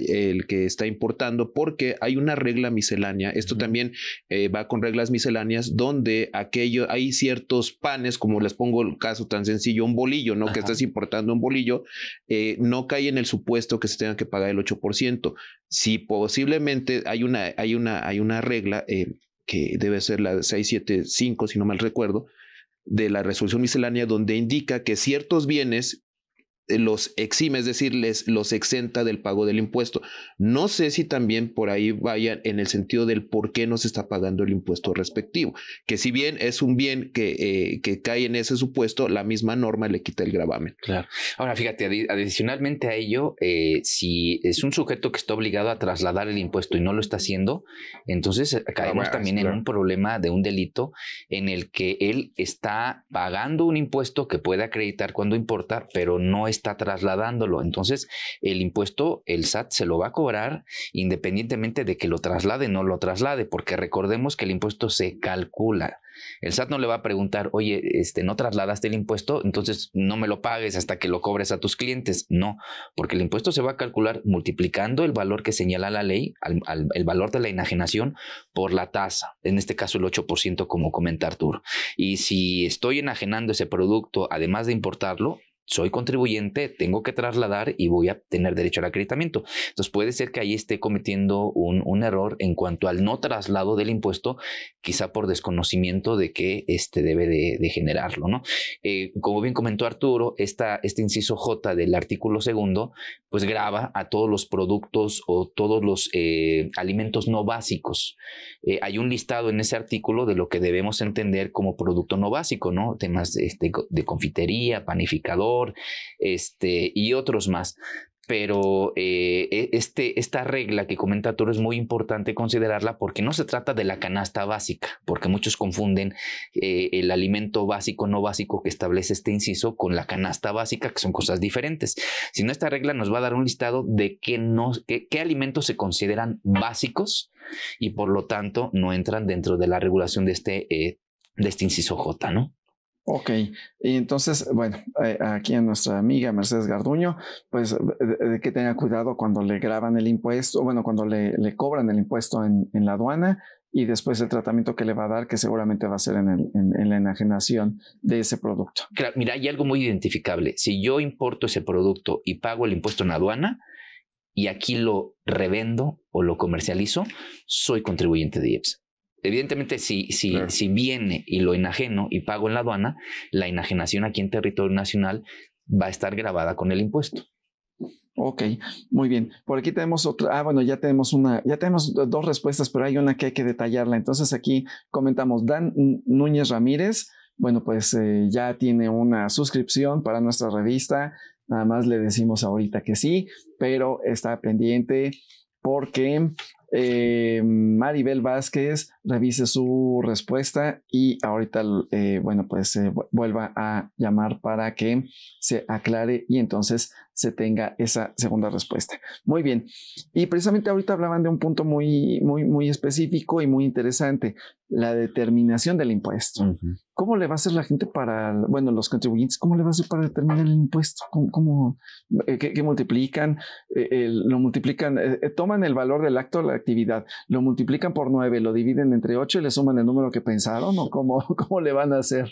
el que está importando, porque hay una regla miscelánea. Esto también eh, va con reglas misceláneas donde aquello hay ciertos panes, como les pongo el caso tan sencillo, un bolillo, ¿no? Que estás importando un bolillo, eh, no cae en el supuesto que se tenga que pagar el 8%. Si posiblemente hay una, hay una, hay una regla eh, que debe ser la 675, si no mal recuerdo, de la resolución miscelánea donde indica que ciertos bienes eh, los exime, es decir, los exenta del pago del impuesto. No sé si también por ahí vayan en el sentido del por qué no se está pagando el impuesto respectivo, que si bien es un bien que, eh, cae en ese supuesto, la misma norma le quita el gravamen. Claro. Ahora, fíjate, adicionalmente a ello, eh, si es un sujeto que está obligado a trasladar el impuesto y no lo está haciendo, entonces caemos también en un problema de un delito en el que él está pagando un impuesto que puede acreditar cuando importa, pero no es está trasladándolo. Entonces, el impuesto, el SAT se lo va a cobrar independientemente de que lo traslade o no lo traslade, porque recordemos que el impuesto se calcula. El SAT no le va a preguntar, oye, este, no trasladaste el impuesto, entonces no me lo pagues hasta que lo cobres a tus clientes. No, porque el impuesto se va a calcular multiplicando el valor que señala la ley, el valor de la enajenación, por la tasa, en este caso el 8%, como comenta Arturo. Y si estoy enajenando ese producto, además de importarlo, soy contribuyente, tengo que trasladar y voy a tener derecho al acreditamiento. Entonces puede ser que ahí esté cometiendo un, un error en cuanto al no traslado del impuesto, quizá por desconocimiento de que este debe de, generarlo. ¿no? Eh, como bien comentó Arturo, esta, este inciso J del artículo segundo, pues grava a todos los productos o todos los eh, alimentos no básicos. Eh, hay un listado en ese artículo de lo que debemos entender como producto no básico, ¿no? Temas de confitería, panificador, este, y otros más. Pero eh, e, este, esta regla que comenta Toro es muy importante considerarla porque no se trata de la canasta básica, porque muchos confunden eh, el alimento básico, no básico que establece este inciso con la canasta básica, que son cosas diferentes. Sino esta regla nos va a dar un listado de qué, no, qué, alimentos se consideran básicos y por lo tanto no entran dentro de la regulación de este, eh, de este inciso J, ¿no? Ok, y entonces, bueno, eh, aquí a nuestra amiga Mercedes Garduño, pues eh, de, que tenga cuidado cuando le graban el impuesto, bueno, cuando le, cobran el impuesto en, la aduana y después el tratamiento que le va a dar, que seguramente va a ser en, la enajenación de ese producto. mira, hay algo muy identificable. Si yo importo ese producto y pago el impuesto en aduana, y aquí lo revendo o lo comercializo, soy contribuyente de IEPS. Evidentemente, si, si, viene y lo enajeno y pago en la aduana, la enajenación aquí en territorio nacional va a estar grabada con el impuesto. Ok, muy bien. Por aquí tenemos otra. Ah, bueno, ya tenemos una, ya tenemos dos respuestas, pero hay una que hay que detallarla. Entonces aquí comentamos Dan Núñez Ramírez. Bueno, pues eh, ya tiene una suscripción para nuestra revista. Nada más le decimos ahorita que sí, pero está pendiente porque eh, Maribel Vázquez revise su respuesta y ahorita, eh, bueno, pues vuelva a llamar para que se aclare y entonces se tenga esa segunda respuesta. Muy bien. Y precisamente ahorita hablaban de un punto muy, muy, muy específico y muy interesante, la determinación del impuesto. ¿Cómo le va a hacer la gente para, bueno, los contribuyentes, cómo le va a hacer para determinar el impuesto? ¿Cómo, eh, qué, multiplican? Eh, lo multiplican, eh, toman el valor del acto de la actividad, lo multiplican por nueve, lo dividen entre ocho y le suman el número que pensaron o cómo, cómo le van a hacer?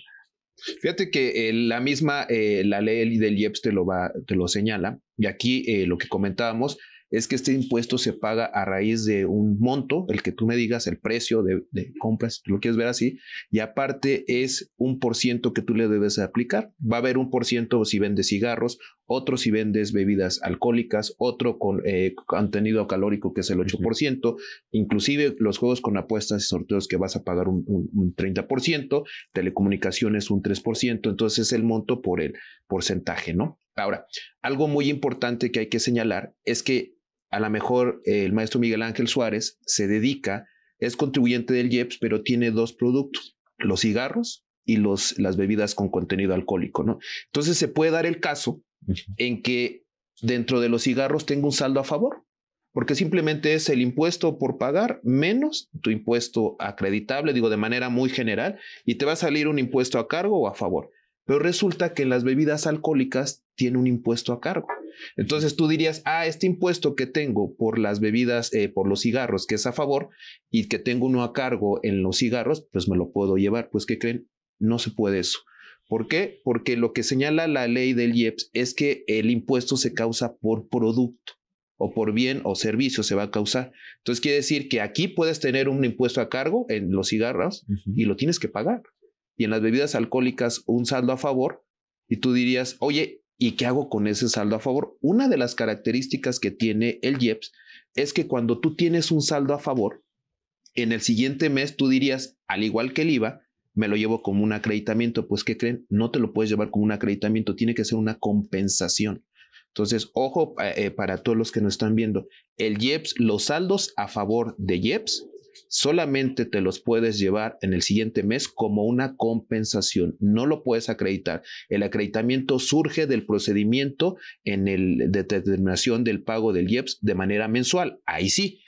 Fíjate que eh, la misma, eh, la ley del IEPS te lo, te lo señala, y aquí eh, lo que comentábamos es que este impuesto se paga a raíz de un monto, el que tú me digas, el precio de, compras, tú lo quieres ver así, y aparte es un por ciento que tú le debes aplicar. Va a haber un por ciento si vendes cigarros, otro si vendes bebidas alcohólicas, otro con eh, contenido calórico que es el 8%, inclusive los juegos con apuestas y sorteos que vas a pagar un, un 30%, telecomunicaciones un 3%, entonces es el monto por el porcentaje, ¿no? Ahora, algo muy importante que hay que señalar es que a lo mejor eh, el maestro Miguel Ángel Suárez se dedica, es contribuyente del IEPS, pero tiene dos productos, los cigarros y las bebidas con contenido alcohólico, ¿no? Entonces se puede dar el caso en que dentro de los cigarros tenga un saldo a favor, porque simplemente es el impuesto por pagar menos tu impuesto acreditable, digo de manera muy general, y te va a salir un impuesto a cargo o a favor. Pero resulta que en las bebidas alcohólicas tiene un impuesto a cargo. Entonces tú dirías, ah, este impuesto que tengo por las bebidas, eh, por los cigarros, que es a favor, y que tengo uno a cargo en los cigarros, pues me lo puedo llevar. Pues, ¿qué creen? No se puede eso. ¿Por qué? Porque lo que señala la ley del IEPS es que el impuesto se causa por producto o por bien o servicio se va a causar. Entonces quiere decir que aquí puedes tener un impuesto a cargo en los cigarros y lo tienes que pagar y en las bebidas alcohólicas un saldo a favor, y tú dirías, oye, ¿y qué hago con ese saldo a favor? Una de las características que tiene el IEPS es que cuando tú tienes un saldo a favor, en el siguiente mes tú dirías, al igual que el IVA, me lo llevo como un acreditamiento. Pues, ¿qué creen? No te lo puedes llevar como un acreditamiento, tiene que ser una compensación. Entonces, ojo eh, eh, para todos los que nos están viendo, el IEPS, los saldos a favor de IEPS solamente te los puedes llevar en el siguiente mes como una compensación. No lo puedes acreditar. El acreditamiento surge del procedimiento en la determinación del pago del IEPS de manera mensual. Ahí sí,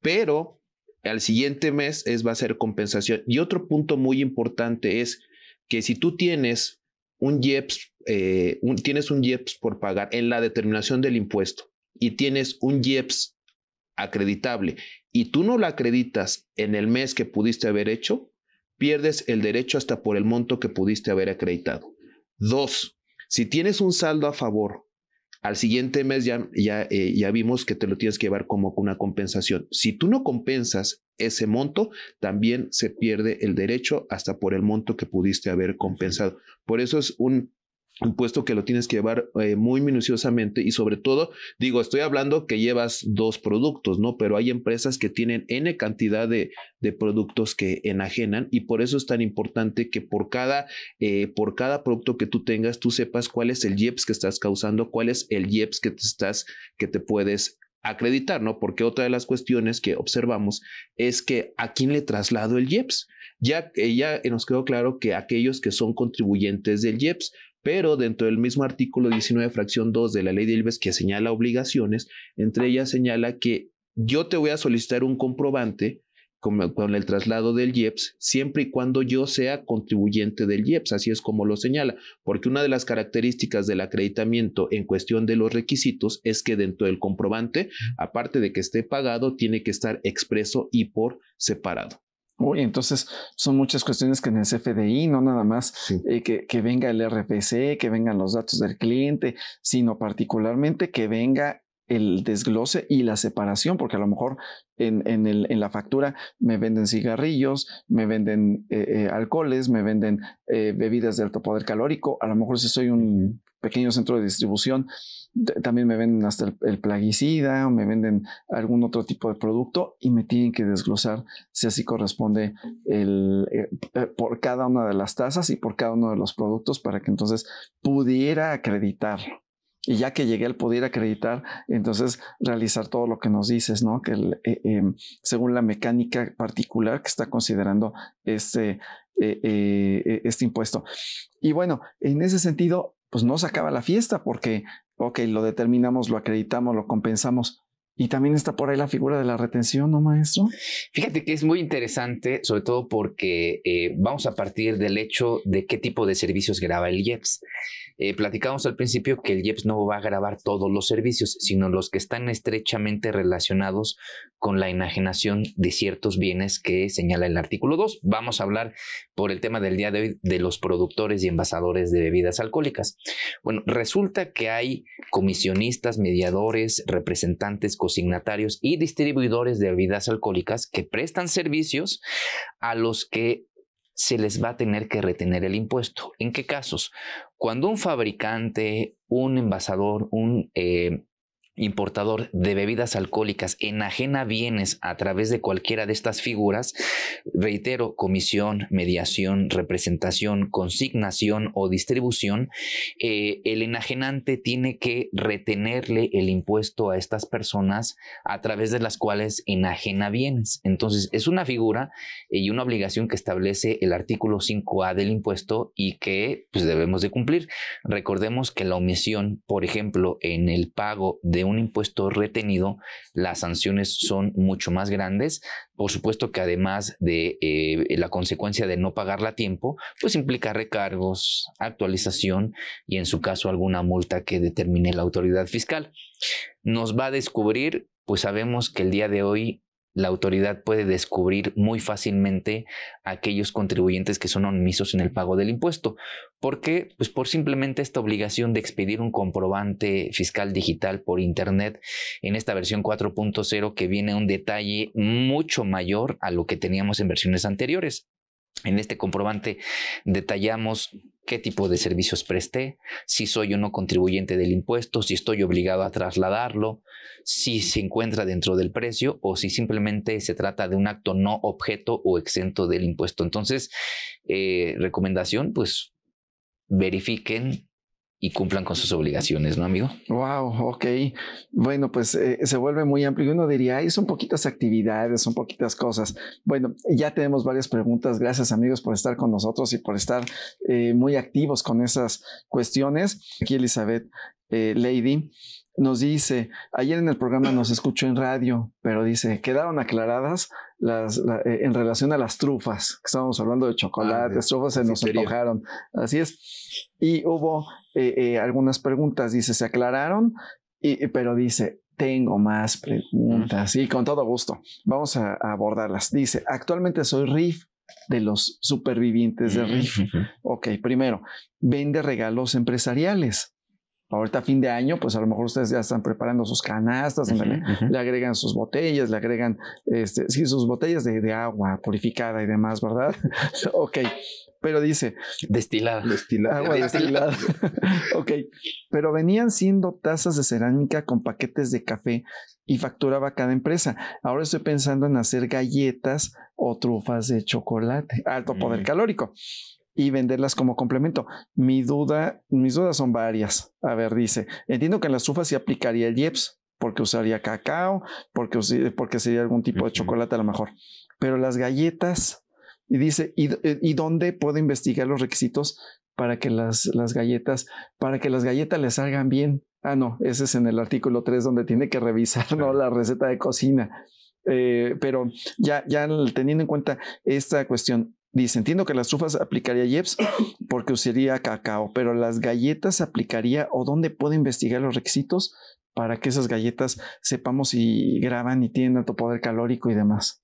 pero al siguiente mes es, va a ser compensación. Y otro punto muy importante es que si tú tienes un IEPS, eh, tienes un IEPS por pagar en la determinación del impuesto y tienes un IEPS acreditable y tú no la acreditas en el mes que pudiste haber hecho, pierdes el derecho hasta por el monto que pudiste haber acreditado. Dos, si tienes un saldo a favor, al siguiente mes ya, ya, eh, ya vimos que te lo tienes que llevar como una compensación. Si tú no compensas ese monto, también se pierde el derecho hasta por el monto que pudiste haber compensado. Por eso es un un puesto que lo tienes que llevar eh, muy minuciosamente y sobre todo, digo, estoy hablando que llevas dos productos, ¿no? Pero hay empresas que tienen N cantidad de, productos que enajenan y por eso es tan importante que por cada, eh, por cada producto que tú tengas, tú sepas cuál es el IEPS que estás causando, cuál es el IEPS que te estás, que te puedes acreditar, ¿no? Porque otra de las cuestiones que observamos es que a quién le traslado el IEPS. Ya, eh, ya nos quedó claro que aquellos que son contribuyentes del IEPS, pero dentro del mismo artículo 19, fracción 2 de la ley de Ilves, que señala obligaciones, entre ellas señala que yo te voy a solicitar un comprobante con, el traslado del IEPS, siempre y cuando yo sea contribuyente del IEPS, así es como lo señala, porque una de las características del acreditamiento en cuestión de los requisitos es que dentro del comprobante, aparte de que esté pagado, tiene que estar expreso y por separado entonces son muchas cuestiones que en el CFDI, no nada más eh, que, venga el RPC, que vengan los datos del cliente, sino particularmente que venga el desglose y la separación, porque a lo mejor en, el, en la factura me venden cigarrillos, me venden eh, eh, alcoholes, me venden bebidas de alto poder calórico, a lo mejor si soy un pequeño centro de distribución, también me venden hasta el, plaguicida o me venden algún otro tipo de producto y me tienen que desglosar si así corresponde el, eh, eh, por cada una de las tasas y por cada uno de los productos para que entonces pudiera acreditar Y ya que llegué al poder acreditar, entonces realizar todo lo que nos dices, ¿no? Que eh, em, según la mecánica particular que está considerando este, e-, este impuesto. Y bueno, en ese sentido, pues no se acaba la fiesta porque, ok, lo determinamos, lo acreditamos, lo compensamos, y también está por ahí la figura de la retención, ¿no, maestro? Fíjate que es muy interesante, sobre todo porque eh, vamos a partir del hecho de qué tipo de servicios graba el IEPS. Eh, platicamos al principio que el IEPS no va a grabar todos los servicios, sino los que están estrechamente relacionados con la enajenación de ciertos bienes que señala el artículo 2. Vamos a hablar por el tema del día de hoy de los productores y envasadores de bebidas alcohólicas. Bueno, resulta que hay comisionistas, mediadores, representantes, cosignatarios y distribuidores de bebidas alcohólicas que prestan servicios a los que se les va a tener que retener el impuesto. ¿En qué casos? Cuando un fabricante, un envasador, un eh, importador de bebidas alcohólicas enajena bienes a través de cualquiera de estas figuras, reitero, comisión, mediación, representación, consignación o distribución, eh, el enajenante tiene que retenerle el impuesto a estas personas a través de las cuales enajena bienes. Entonces, es una figura y una obligación que establece el artículo 5A del impuesto y que pues, debemos de cumplir. Recordemos que la omisión, por ejemplo, en el pago de un impuesto retenido, las sanciones son mucho más grandes. Por supuesto que además de eh, la consecuencia de no pagarla a tiempo, pues implica recargos, actualización y en su caso alguna multa que determine la autoridad fiscal. Nos va a descubrir, pues sabemos que el día de hoy la autoridad puede descubrir muy fácilmente aquellos contribuyentes que son omisos en el pago del impuesto. ¿Por qué? Pues por simplemente esta obligación de expedir un comprobante fiscal digital por Internet en esta versión 4.0 que viene un detalle mucho mayor a lo que teníamos en versiones anteriores. En este comprobante detallamos qué tipo de servicios presté, si soy o no contribuyente del impuesto, si estoy obligado a trasladarlo, si se encuentra dentro del precio o si simplemente se trata de un acto no objeto o exento del impuesto. Entonces, eh, recomendación, pues verifiquen y cumplan con sus obligaciones, ¿no, amigo? Wow, ok. Bueno, pues eh, se vuelve muy amplio. Y uno diría, Ay, son poquitas actividades, son poquitas cosas. Bueno, ya tenemos varias preguntas. Gracias, amigos, por estar con nosotros y por estar eh, muy activos con esas cuestiones. Aquí Elizabeth eh, Lady nos dice, ayer en el programa nos escuchó en radio, pero dice, quedaron aclaradas las, eh, en relación a las trufas, que estábamos hablando de ah, chocolate, las trufas se nos antojaron, así es. Y hubo eh, eh, algunas preguntas, dice, se aclararon, y, pero dice, tengo más preguntas y con todo gusto vamos a, abordarlas. Dice, actualmente soy RIF de los supervivientes de riff Ok, primero, vende regalos empresariales ahorita fin de año, pues a lo mejor ustedes ya están preparando sus canastas, le, agregan sus botellas, le agregan, este, sí, sus botellas de, agua purificada y demás, ¿verdad? ok, pero dice... Destilada. Destilada. Agua destilada. ok, pero venían siendo tazas de cerámica con paquetes de café y facturaba cada empresa. Ahora estoy pensando en hacer galletas o trufas de chocolate, alto poder mm. calórico y venderlas como complemento. Mi duda, mis dudas son varias. A ver, dice, entiendo que en las trufas se aplicaría el Jeps porque usaría cacao, porque, porque sería algún tipo de chocolate a lo mejor. Pero las galletas, y dice, eh, ¿y, dónde puedo investigar los requisitos para que las, las galletas, para que las galletas le salgan bien? Ah, no, ese es en el artículo 3 donde tiene que revisar ¿no? la receta de cocina. Eh, pero ya, ya teniendo en cuenta esta cuestión, Dice, entiendo que las trufas aplicaría Jeps porque usaría cacao, pero las galletas aplicaría o dónde puedo investigar los requisitos para que esas galletas sepamos si graban y tienen alto poder calórico y demás.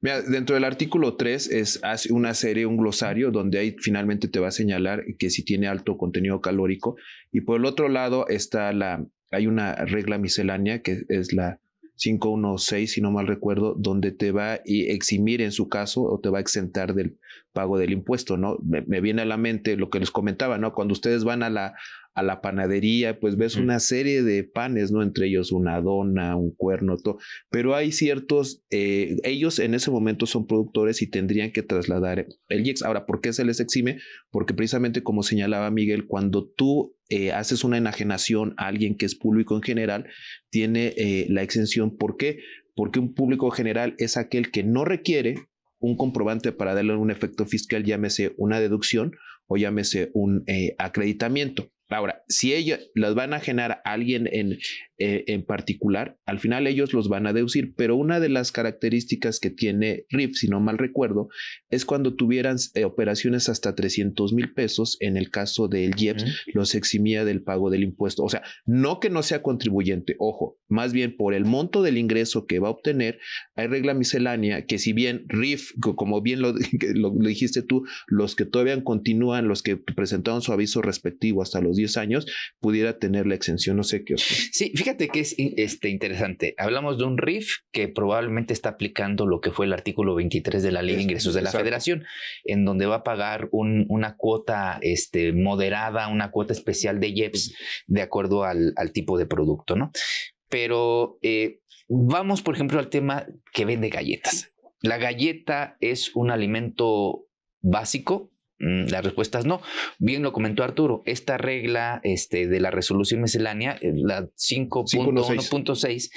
Mira, dentro del artículo 3 es hace una serie, un glosario, donde ahí finalmente te va a señalar que si tiene alto contenido calórico. Y por el otro lado está la, hay una regla miscelánea que es la 516, si no mal recuerdo, donde te va a eximir en su caso o te va a exentar del pago del impuesto, ¿no? Me, me viene a la mente lo que les comentaba, ¿no? Cuando ustedes van a la, a la panadería, pues ves mm. una serie de panes, ¿no? Entre ellos una dona, un cuerno, todo. Pero hay ciertos, eh, ellos en ese momento son productores y tendrían que trasladar el IEX. Ahora, ¿por qué se les exime? Porque precisamente como señalaba Miguel, cuando tú eh, haces una enajenación a alguien que es público en general, tiene eh, la exención. ¿Por qué? Porque un público general es aquel que no requiere un comprobante para darle un efecto fiscal, llámese una deducción o llámese un acreditamiento. Ahora, si ellos los van a generar alguien en, eh, en particular, al final ellos los van a deducir, pero una de las características que tiene RIF, si no mal recuerdo, es cuando tuvieran eh, operaciones hasta 300 mil pesos, en el caso del IEPS, los eximía del pago del impuesto. O sea, no que no sea contribuyente, ojo, más bien por el monto del ingreso que va a obtener, hay regla miscelánea que si bien RIF, como bien lo, dijiste tú, los que todavía continúan, los que presentaron su aviso respectivo hasta los 10 años, pudiera tener la exención, no sé qué. Sí, fíjate que es este, interesante. Hablamos de un RIF que probablemente está aplicando lo que fue el artículo 23 de la Ley de Ingresos de la Federación, en donde va a pagar una cuota este, moderada, una cuota especial de IEPS de acuerdo al, tipo de producto, ¿no? Pero eh, vamos, por ejemplo, al tema que vende galletas. La galleta es un alimento básico Mm, la respuesta es no. Bien lo comentó Arturo, esta regla este, de la resolución miscelánea, eh, la 5.1.6,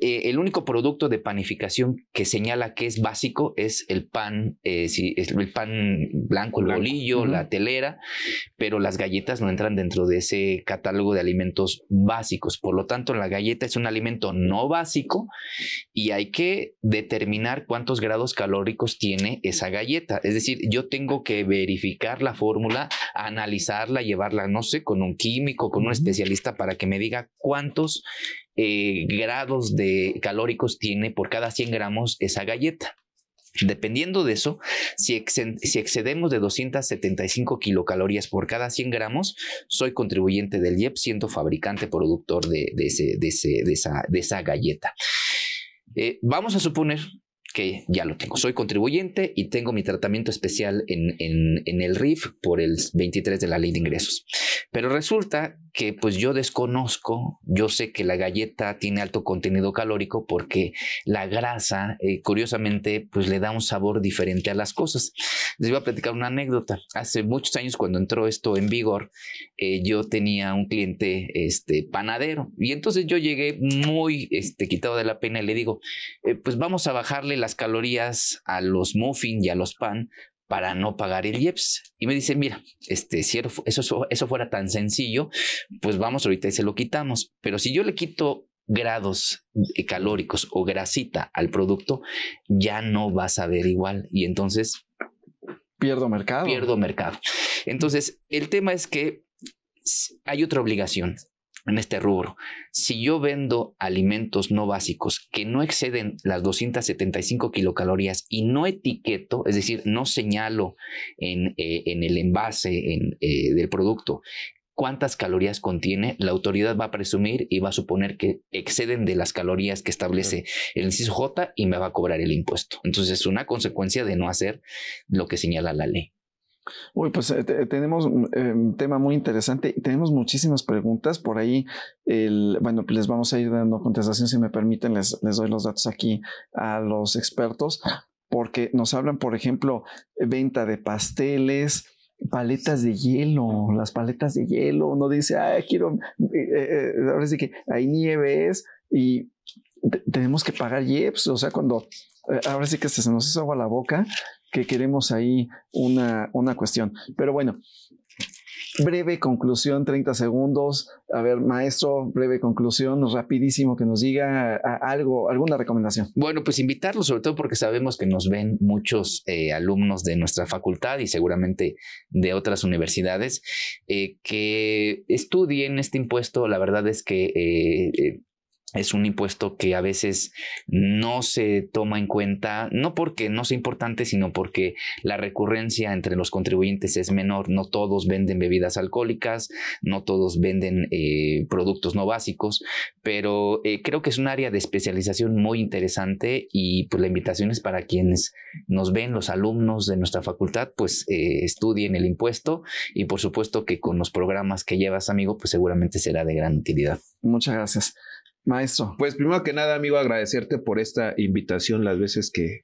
eh, el único producto de panificación que señala que es básico es el pan, eh, es el pan blanco, el bolillo, la telera, pero las galletas no entran dentro de ese catálogo de alimentos básicos. Por lo tanto, la galleta es un alimento no básico y hay que determinar cuántos grados calóricos tiene esa galleta. Es decir, yo tengo que ver verificar la fórmula, analizarla, llevarla, no sé, con un químico, con un especialista para que me diga cuántos eh, grados de calóricos tiene por cada 100 gramos esa galleta. Dependiendo de eso, si, excedemos de 275 kilocalorías por cada 100 gramos, soy contribuyente del IEP, siento fabricante productor de, esa, galleta. Eh, vamos a suponer que ya lo tengo. Soy contribuyente y tengo mi tratamiento especial en, en, el RIF por el 23 de la ley de ingresos. Pero resulta que pues yo desconozco, yo sé que la galleta tiene alto contenido calórico porque la grasa, eh, curiosamente, pues le da un sabor diferente a las cosas. Les voy a platicar una anécdota. Hace muchos años cuando entró esto en vigor, eh, yo tenía un cliente este, panadero y entonces yo llegué muy este, quitado de la pena y le digo, eh, pues vamos a bajarle las calorías a los muffins y a los pan para no pagar el IEPS. Y me dice, mira, este, si eso, eso fuera tan sencillo, pues vamos ahorita y se lo quitamos. Pero si yo le quito grados eh, calóricos o grasita al producto, ya no vas a ver igual. Y entonces... Pierdo mercado. Pierdo mercado. Entonces, el tema es que hay otra obligación en este rubro. Si yo vendo alimentos no básicos que no exceden las 275 kilocalorías y no etiqueto, es decir, no señalo en, eh, el envase eh, del producto cuántas calorías contiene, la autoridad va a presumir y va a suponer que exceden de las calorías que establece el inciso J y me va a cobrar el impuesto. Entonces es una consecuencia de no hacer lo que señala la ley. Uy, pues eh, tenemos un mm, em, tema muy interesante. Tenemos muchísimas preguntas por ahí. El, bueno, les vamos a ir dando contestación si me permiten. Les, les doy los datos aquí a los expertos porque nos hablan, por ejemplo, venta de pasteles, paletas de hielo, las paletas de hielo. Uno dice, ay, quiero, eh, eh, ahora sí que hay nieves y tenemos que pagar IEPS. O sea, cuando ahora sí que se nos hizo agua la boca que queremos ahí una, cuestión. Pero bueno, breve conclusión, 30 segundos. A ver, maestro, breve conclusión, rapidísimo que nos diga algo, alguna recomendación. Bueno, pues invitarlos, sobre todo porque sabemos que nos ven muchos eh, alumnos de nuestra facultad y seguramente de otras universidades, eh, que estudien este impuesto. La verdad es que eh, es un impuesto que a veces no se toma en cuenta, no porque no sea importante, sino porque la recurrencia entre los contribuyentes es menor. No todos venden bebidas alcohólicas, no todos venden eh, productos no básicos, pero eh, creo que es un área de especialización muy interesante y pues la invitación es para quienes nos ven, los alumnos de nuestra facultad, pues eh, estudien el impuesto y por supuesto que con los programas que llevas, amigo, pues seguramente será de gran utilidad. Muchas gracias. Maestro. Pues primero que nada, amigo, agradecerte por esta invitación las veces que,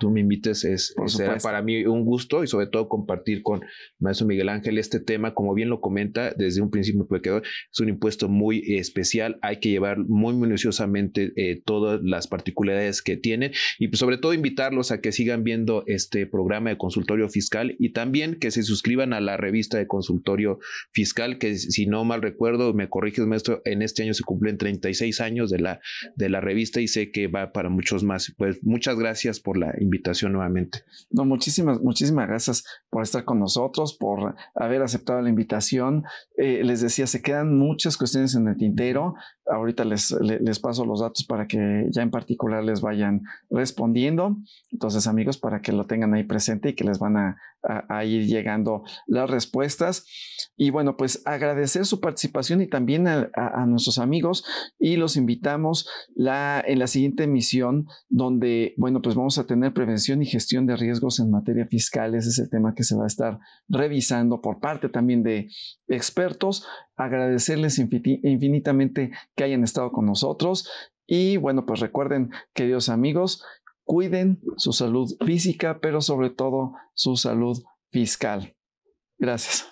tú me invites es, eh, para mí un gusto y sobre todo compartir con maestro Miguel Ángel este tema, como bien lo comenta desde un principio es un impuesto muy especial, hay que llevar muy minuciosamente eh, todas las particularidades que tienen y pues, sobre todo invitarlos a que sigan viendo este programa de consultorio fiscal y también que se suscriban a la revista de consultorio fiscal que si no mal recuerdo, me corriges maestro, en este año se cumplen 36 años de la, de la revista y sé que va para muchos más. Pues muchas gracias por la invitación nuevamente. No, muchísimas, muchísimas gracias por estar con nosotros, por haber aceptado la invitación. Eh, les decía, se quedan muchas cuestiones en el tintero. Ahorita les, les, paso los datos para que ya en particular les vayan respondiendo. Entonces, amigos, para que lo tengan ahí presente y que les van a, ir llegando las respuestas. Y bueno, pues agradecer su participación y también a, nuestros amigos y los invitamos la, en la siguiente emisión donde, bueno, pues vamos a tener prevención y gestión de riesgos en materia fiscal. Ese es el tema que se va a estar revisando por parte también de expertos. Agradecerles infinitamente que hayan estado con nosotros. Y bueno, pues recuerden, queridos amigos, cuiden su salud física, pero sobre todo su salud fiscal. Gracias.